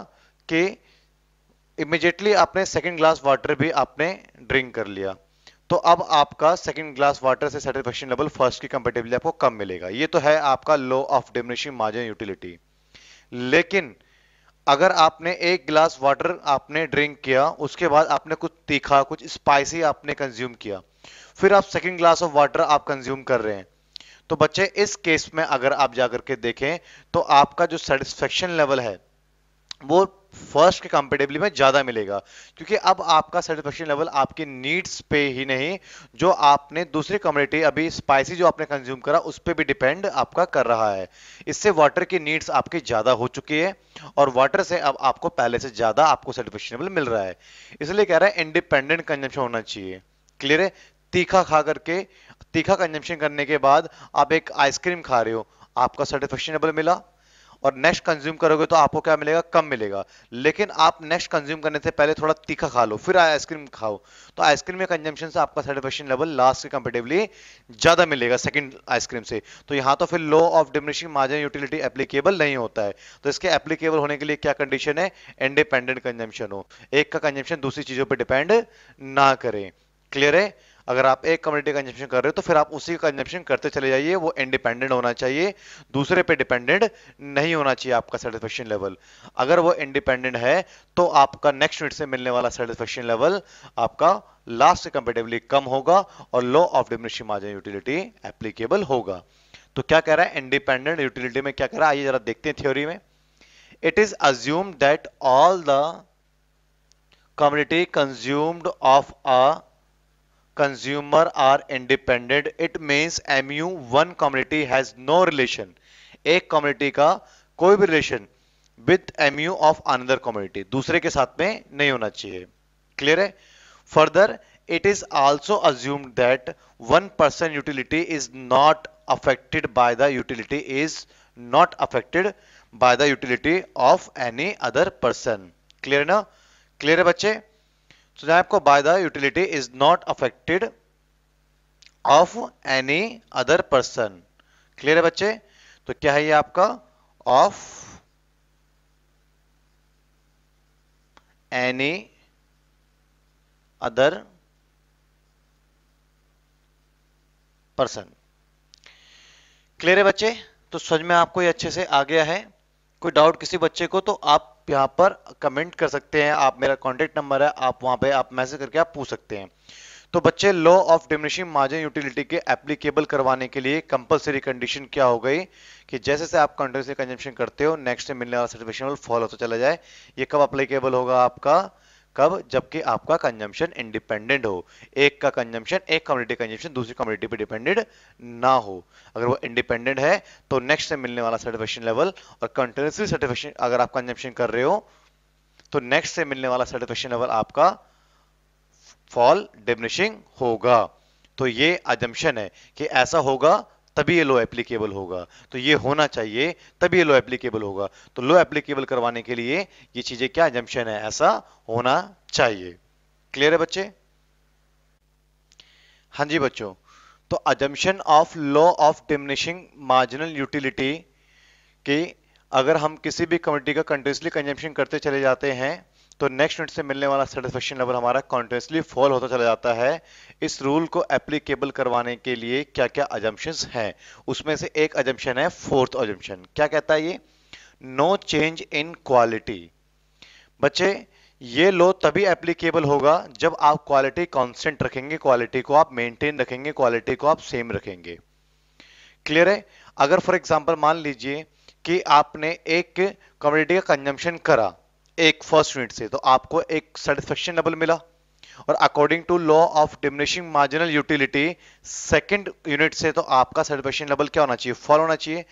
कि इमिजिएटली आपने सेकेंड ग्लास वाटर भी आपने ड्रिंक कर लिया तो अब आपका सेकेंड ग्लास वाटर से सेटिस्फेक्शन लेवल फर्स्ट की कंपेटेबली आपको कम मिलेगा ये तो है आपका law of diminishing margin utility लेकिन अगर आपने एक गिलास वाटर आपने ड्रिंक किया उसके बाद आपने कुछ तीखा कुछ स्पाइसी आपने कंज्यूम किया फिर आप सेकेंड ग्लास ऑफ वाटर आप कंज्यूम कर रहे हैं तो बच्चे इस केस में अगर आप जाकर के देखें तो आपका जो सेटिस्फेक्शन लेवल है वो फर्स्ट के कंपेटेबली में ज़्यादा मिलेगा क्योंकि अब आपका सेटिस्फेक्शन लेवल आपके नीड्स पे ही नहीं जो आपने दूसरी कम्युनिटी अभी स्पाइसी जो आपने कंज्यूम करा उस पर भी डिपेंड आपका कर रहा है इससे वाटर की नीड्स आपके ज़्यादा हो चुकी है और वाटर से अब आपको पहले से ज़्यादा आपको सेटिस्फेक्शन लेवल मिल रहा है इसलिए कह रहा है इंडिपेंडेंट कंजम्पशन होना चाहिए क्लियर है तीखा खा करके तीखा कंजम्पशन करने के बाद आप एक आइसक्रीम खा रहे हो आपका सेटिस्फेक्शन लेवल मिला और नेक्स्ट कंज्यूम करोगे तो आपको क्या मिलेगा कम मिलेगा लेकिन आप नेक्स्ट कंज्यूम करने से पहले थोड़ा तीखा खा लो फिर आइसक्रीम खाओ तो आइसक्रीम में कंजम्पशन से आपका सेटिस्फेक्शन लेवल लास्ट के कंपेटिवली ज़्यादा मिलेगा सेकेंड आइसक्रीम से तो यहाँ तो फिर law of diminishing margin utility applicable नहीं होता है तो इसके एप्लीकेबल होने के लिए क्या कंडीशन है इंडिपेंडेंट कंजम्पशन हो एक का कंजम्पशन दूसरी चीज़ों पर डिपेंड ना करें क्लियर है अगर आप एक कम्युनिटी का कंजप्शन कर रहे हो तो फिर आप उसी का कंजप्शन करते चले जाइए वो इंडिपेंडेंट होना चाहिए दूसरे पे डिपेंडेंट नहीं होना चाहिए आपका सेटिस्फेक्शन लेवल अगर वो इंडिपेंडेंट है तो आपका नेक्स्ट यूनिट से मिलने वाला सेटिस्फेक्शन लेवल आपका लास्ट से कंपेटिवली कम होगा और law of diminishing margin utility applicable होगा तो क्या कह रहा है इंडिपेंडेंट यूटिलिटी में क्या कह रहा है आइए जरा देखते हैं थ्योरी में it is assumed that all the community consumed of a consumer are independent. It means MU one community has no relation. एक कम्युनिटी का कोई भी relation with MU of another community दूसरे के साथ में नहीं होना चाहिए क्लियर है further it is also assumed that one person utility is not affected by the utility is not affected by the utility of any other person clear ना clear है बच्चे so jab ko by the utility is not affected of any other person. clear hai bacche to kya hai ye aapka of any other person clear है बच्चे तो समझ में आपको ये अच्छे से आ गया है कोई डाउट किसी बच्चे को तो आप यहाँ पर कमेंट कर सकते हैं आप मेरा कॉन्टेक्ट नंबर है आप वहां पे आप मैसेज करके आप पूछ सकते हैं तो बच्चे law of diminishing margin utility के एप्लीकेबल करवाने के लिए कंपलसरी कंडीशन क्या हो गई कि जैसे से आप कंट्रोल से कंजम्पशन करते हो नेक्स्ट मिलने वाला सर्टिफिकेशन फॉलो होता चला जाए ये कब अप्लीकेबल होगा आपका कब जबकि आपका कंजम्पशन इंडिपेंडेंट हो एक का कंजम्पशन एक कम्युनिटी कंजम्पशन दूसरी कम्युनिटी पे डिपेंडेंट ना हो अगर वो इंडिपेंडेंट है तो नेक्स्ट से मिलने वाला सर्टिफिकेशन लेवल और कंटिन्यूसली सर्टिफिकेशन अगर आप कंजम्पशन कर रहे हो तो नेक्स्ट से मिलने वाला सर्टिफिकेशन लेवल आपका फॉल डिमिनिशिंग होगा तो ये अजम्पशन है कि ऐसा होगा तभी ये लो एप्लीकेबल होगा तो ये होना चाहिए तभी ये लो एप्लीकेबल होगा तो लो एप्लीकेबल करवाने के लिए ये चीजें क्या जम्पन है ऐसा होना चाहिए क्लियर है बच्चे हाँ जी बच्चों तो assumption of law of diminishing marginal utility के अगर हम किसी भी कम्युनिटी का कंटिन्यूसली कंजम्पशन करते चले जाते हैं तो नेक्स्ट यूनिट से मिलने वाला सेटिस्फेक्शन लेवल हमारा कॉन्टिन्यूसली फॉल होता चला जाता है इस रूल को एप्लीकेबल करवाने के लिए क्या क्या अजम्पन हैं उसमें से एक अजम्पन है फोर्थ अजम्पन क्या कहता है ये नो चेंज इन क्वालिटी बच्चे ये लो तभी एप्लीकेबल होगा जब आप क्वालिटी कॉन्स्टेंट रखेंगे क्वालिटी को आप मेंटेन रखेंगे क्वालिटी को आप सेम रखेंगे क्लियर है अगर फॉर एग्जाम्पल मान लीजिए कि आपने एक कम्युनिटी का कंजम्पशन करा एक फर्स्ट यूनिट से तो आपको एक सेटिस्फेक्शन लेवल मिला और according to law of diminishing marginal utility second unit से तो आपका सेटिस्फेक्शन लेवल क्या होना चाहिए फॉल होना चाहिए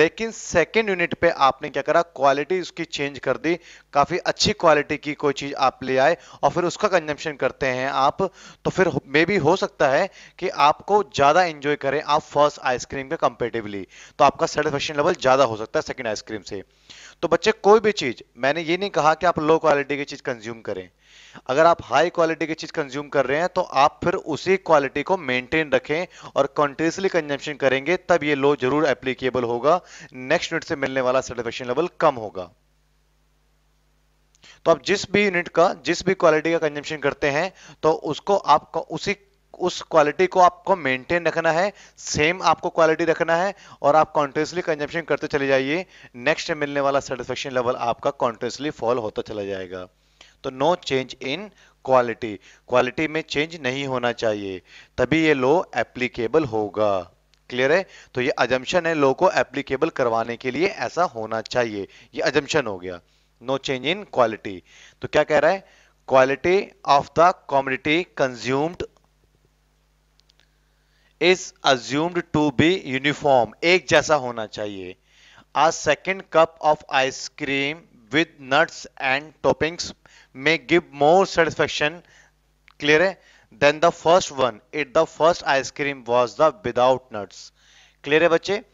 लेकिन सेकंड यूनिट पे आपने क्या करा क्वालिटी उसकी चेंज कर दी काफ़ी अच्छी क्वालिटी की कोई चीज़ आप ले आए और फिर उसका कंजम्पशन करते हैं आप तो फिर मे भी हो सकता है कि आपको ज़्यादा इंजॉय करें आप फर्स्ट आइसक्रीम के कंपेटिवली तो आपका सेटिस्फेक्शन लेवल ज़्यादा हो सकता है सेकेंड आइसक्रीम से तो बच्चे कोई भी चीज़ मैंने ये नहीं कहा कि आप लो क्वालिटी की चीज़ कंज्यूम करें अगर आप हाई क्वालिटी की चीज कंज्यूम कर रहे हैं तो आप फिर उसी क्वालिटी को मेंटेन रखें और कंटिन्यूसली कंजम्पशन करेंगे तब ये लो जरूर एप्लीकेबल होगा नेक्स्ट यूनिट से मिलने वाला सर्टिफिकेशन लेवल कम होगा तो आप जिस भी यूनिट का जिस भी क्वालिटी का कंजम्पशन करते हैं तो उसको आपको उसी उस क्वालिटी को आपको मेंटेन रखना है सेम आपको क्वालिटी रखना है और आप कॉन्टिन्यूसली कंजम्पशन करते चले जाइए नेक्स्ट मिलने वाला सेटिस्फेक्शन लेवल आपका कॉन्टिन्यूसली फॉल होता चला जाएगा तो no change in quality quality में चेंज नहीं होना चाहिए तभी ये लो एप्लीकेबल होगा क्लियर है तो ये अजम्पन है लो को एप्लीकेबल करवाने के लिए ऐसा होना चाहिए ये अजम्पन हो गया नो चेंज इन क्वालिटी तो क्या कह रहा है quality of the commodity consumed is assumed to be uniform एक जैसा होना चाहिए a second cup of ice cream with nuts and toppings may give more satisfaction clear hai than the first one it the first ice cream was the without nuts clear hai bacche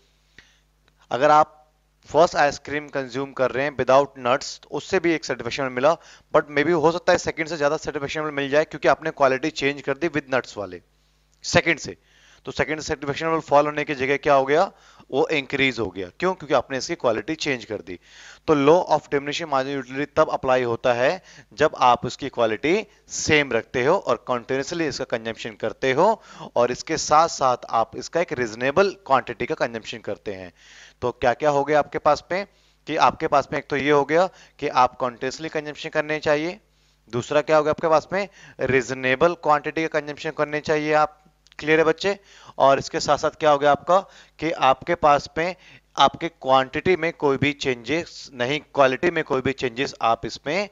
agar aap first ice cream consume कर रहे हैं without nuts तो उससे भी एक certification मिला but may be हो सकता है सेकंड से ज़्यादा सर्टिफिकेशन मिल जाए क्योंकि आपने क्वालिटी चेंज कर दी विद नट्स वाले सेकंड से तो सेकंड सर्टिफिकेशन फॉल होने की जगह क्या हो गया वो इंक्रीज हो गया क्यों क्योंकि आपने इसकी क्वालिटी चेंज कर दी तो law of diminishing margin utility तब अप्लाई होता है जब आप उसकी क्वालिटी सेम रखते हो और कंटिन्यूसली इसका कंजम्पशन करते हो और इसके साथ साथ आप इसका एक रिजनेबल क्वांटिटी का कंजम्पशन करते हैं तो क्या क्या हो गया आपके पास पे कि आपके पास में एक तो ये हो गया कि आप कॉन्टेंसली कंजम्पशन करने चाहिए दूसरा क्या हो गया आपके पास में रिजनेबल क्वांटिटी का कंजम्पशन करने चाहिए आप क्लियर है बच्चे और इसके साथ साथ क्या हो गया आपका कि आपके पास में आपके क्वांटिटी में कोई भी चेंजेस नहीं क्वालिटी में कोई भी चेंजेस आप इसमें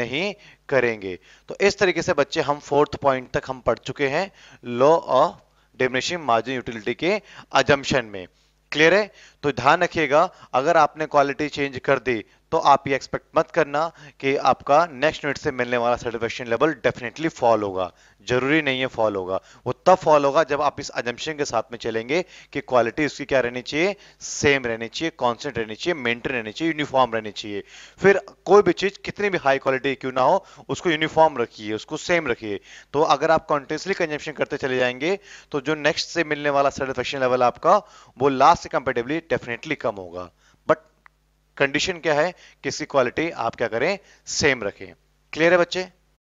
नहीं करेंगे तो इस तरीके से बच्चे हम फोर्थ पॉइंट तक हम पढ़ चुके हैं law of diminishing margin utility के अजम्पशन में क्लियर है तो ध्यान रखिएगा अगर आपने क्वालिटी चेंज कर दी तो आप ये एक्सपेक्ट मत करना कि आपका नेक्स्ट यूनिट से मिलने वाला सर्टिफिकेशन लेवल डेफिनेटली फॉल होगा जरूरी नहीं है फॉल होगा वो तब फॉल होगा जब आप इस एजम्पन के साथ में चलेंगे कि क्वालिटी उसकी क्या रहनी चाहिए सेम रहनी चाहिए कॉन्सेंट रहनी चाहिए मेंटेन रहनी चाहिए यूनिफॉर्म रहनी चाहिए फिर कोई भी चीज़ कितनी भी हाई क्वालिटी क्यों ना हो उसको यूनिफॉर्म रखिए उसको सेम रखिए तो अगर आप कॉन्टिन्यूसली कंजम्पन करते चले जाएंगे तो जो नेक्स्ट से मिलने वाला सर्टिफिकेशन लेवल आपका वो लास्ट से कंपेटेबली डेफिनेटली कम होगा कंडीशन क्या है किसकी क्वालिटी आप क्या करें सेम रखें क्लियर है बच्चे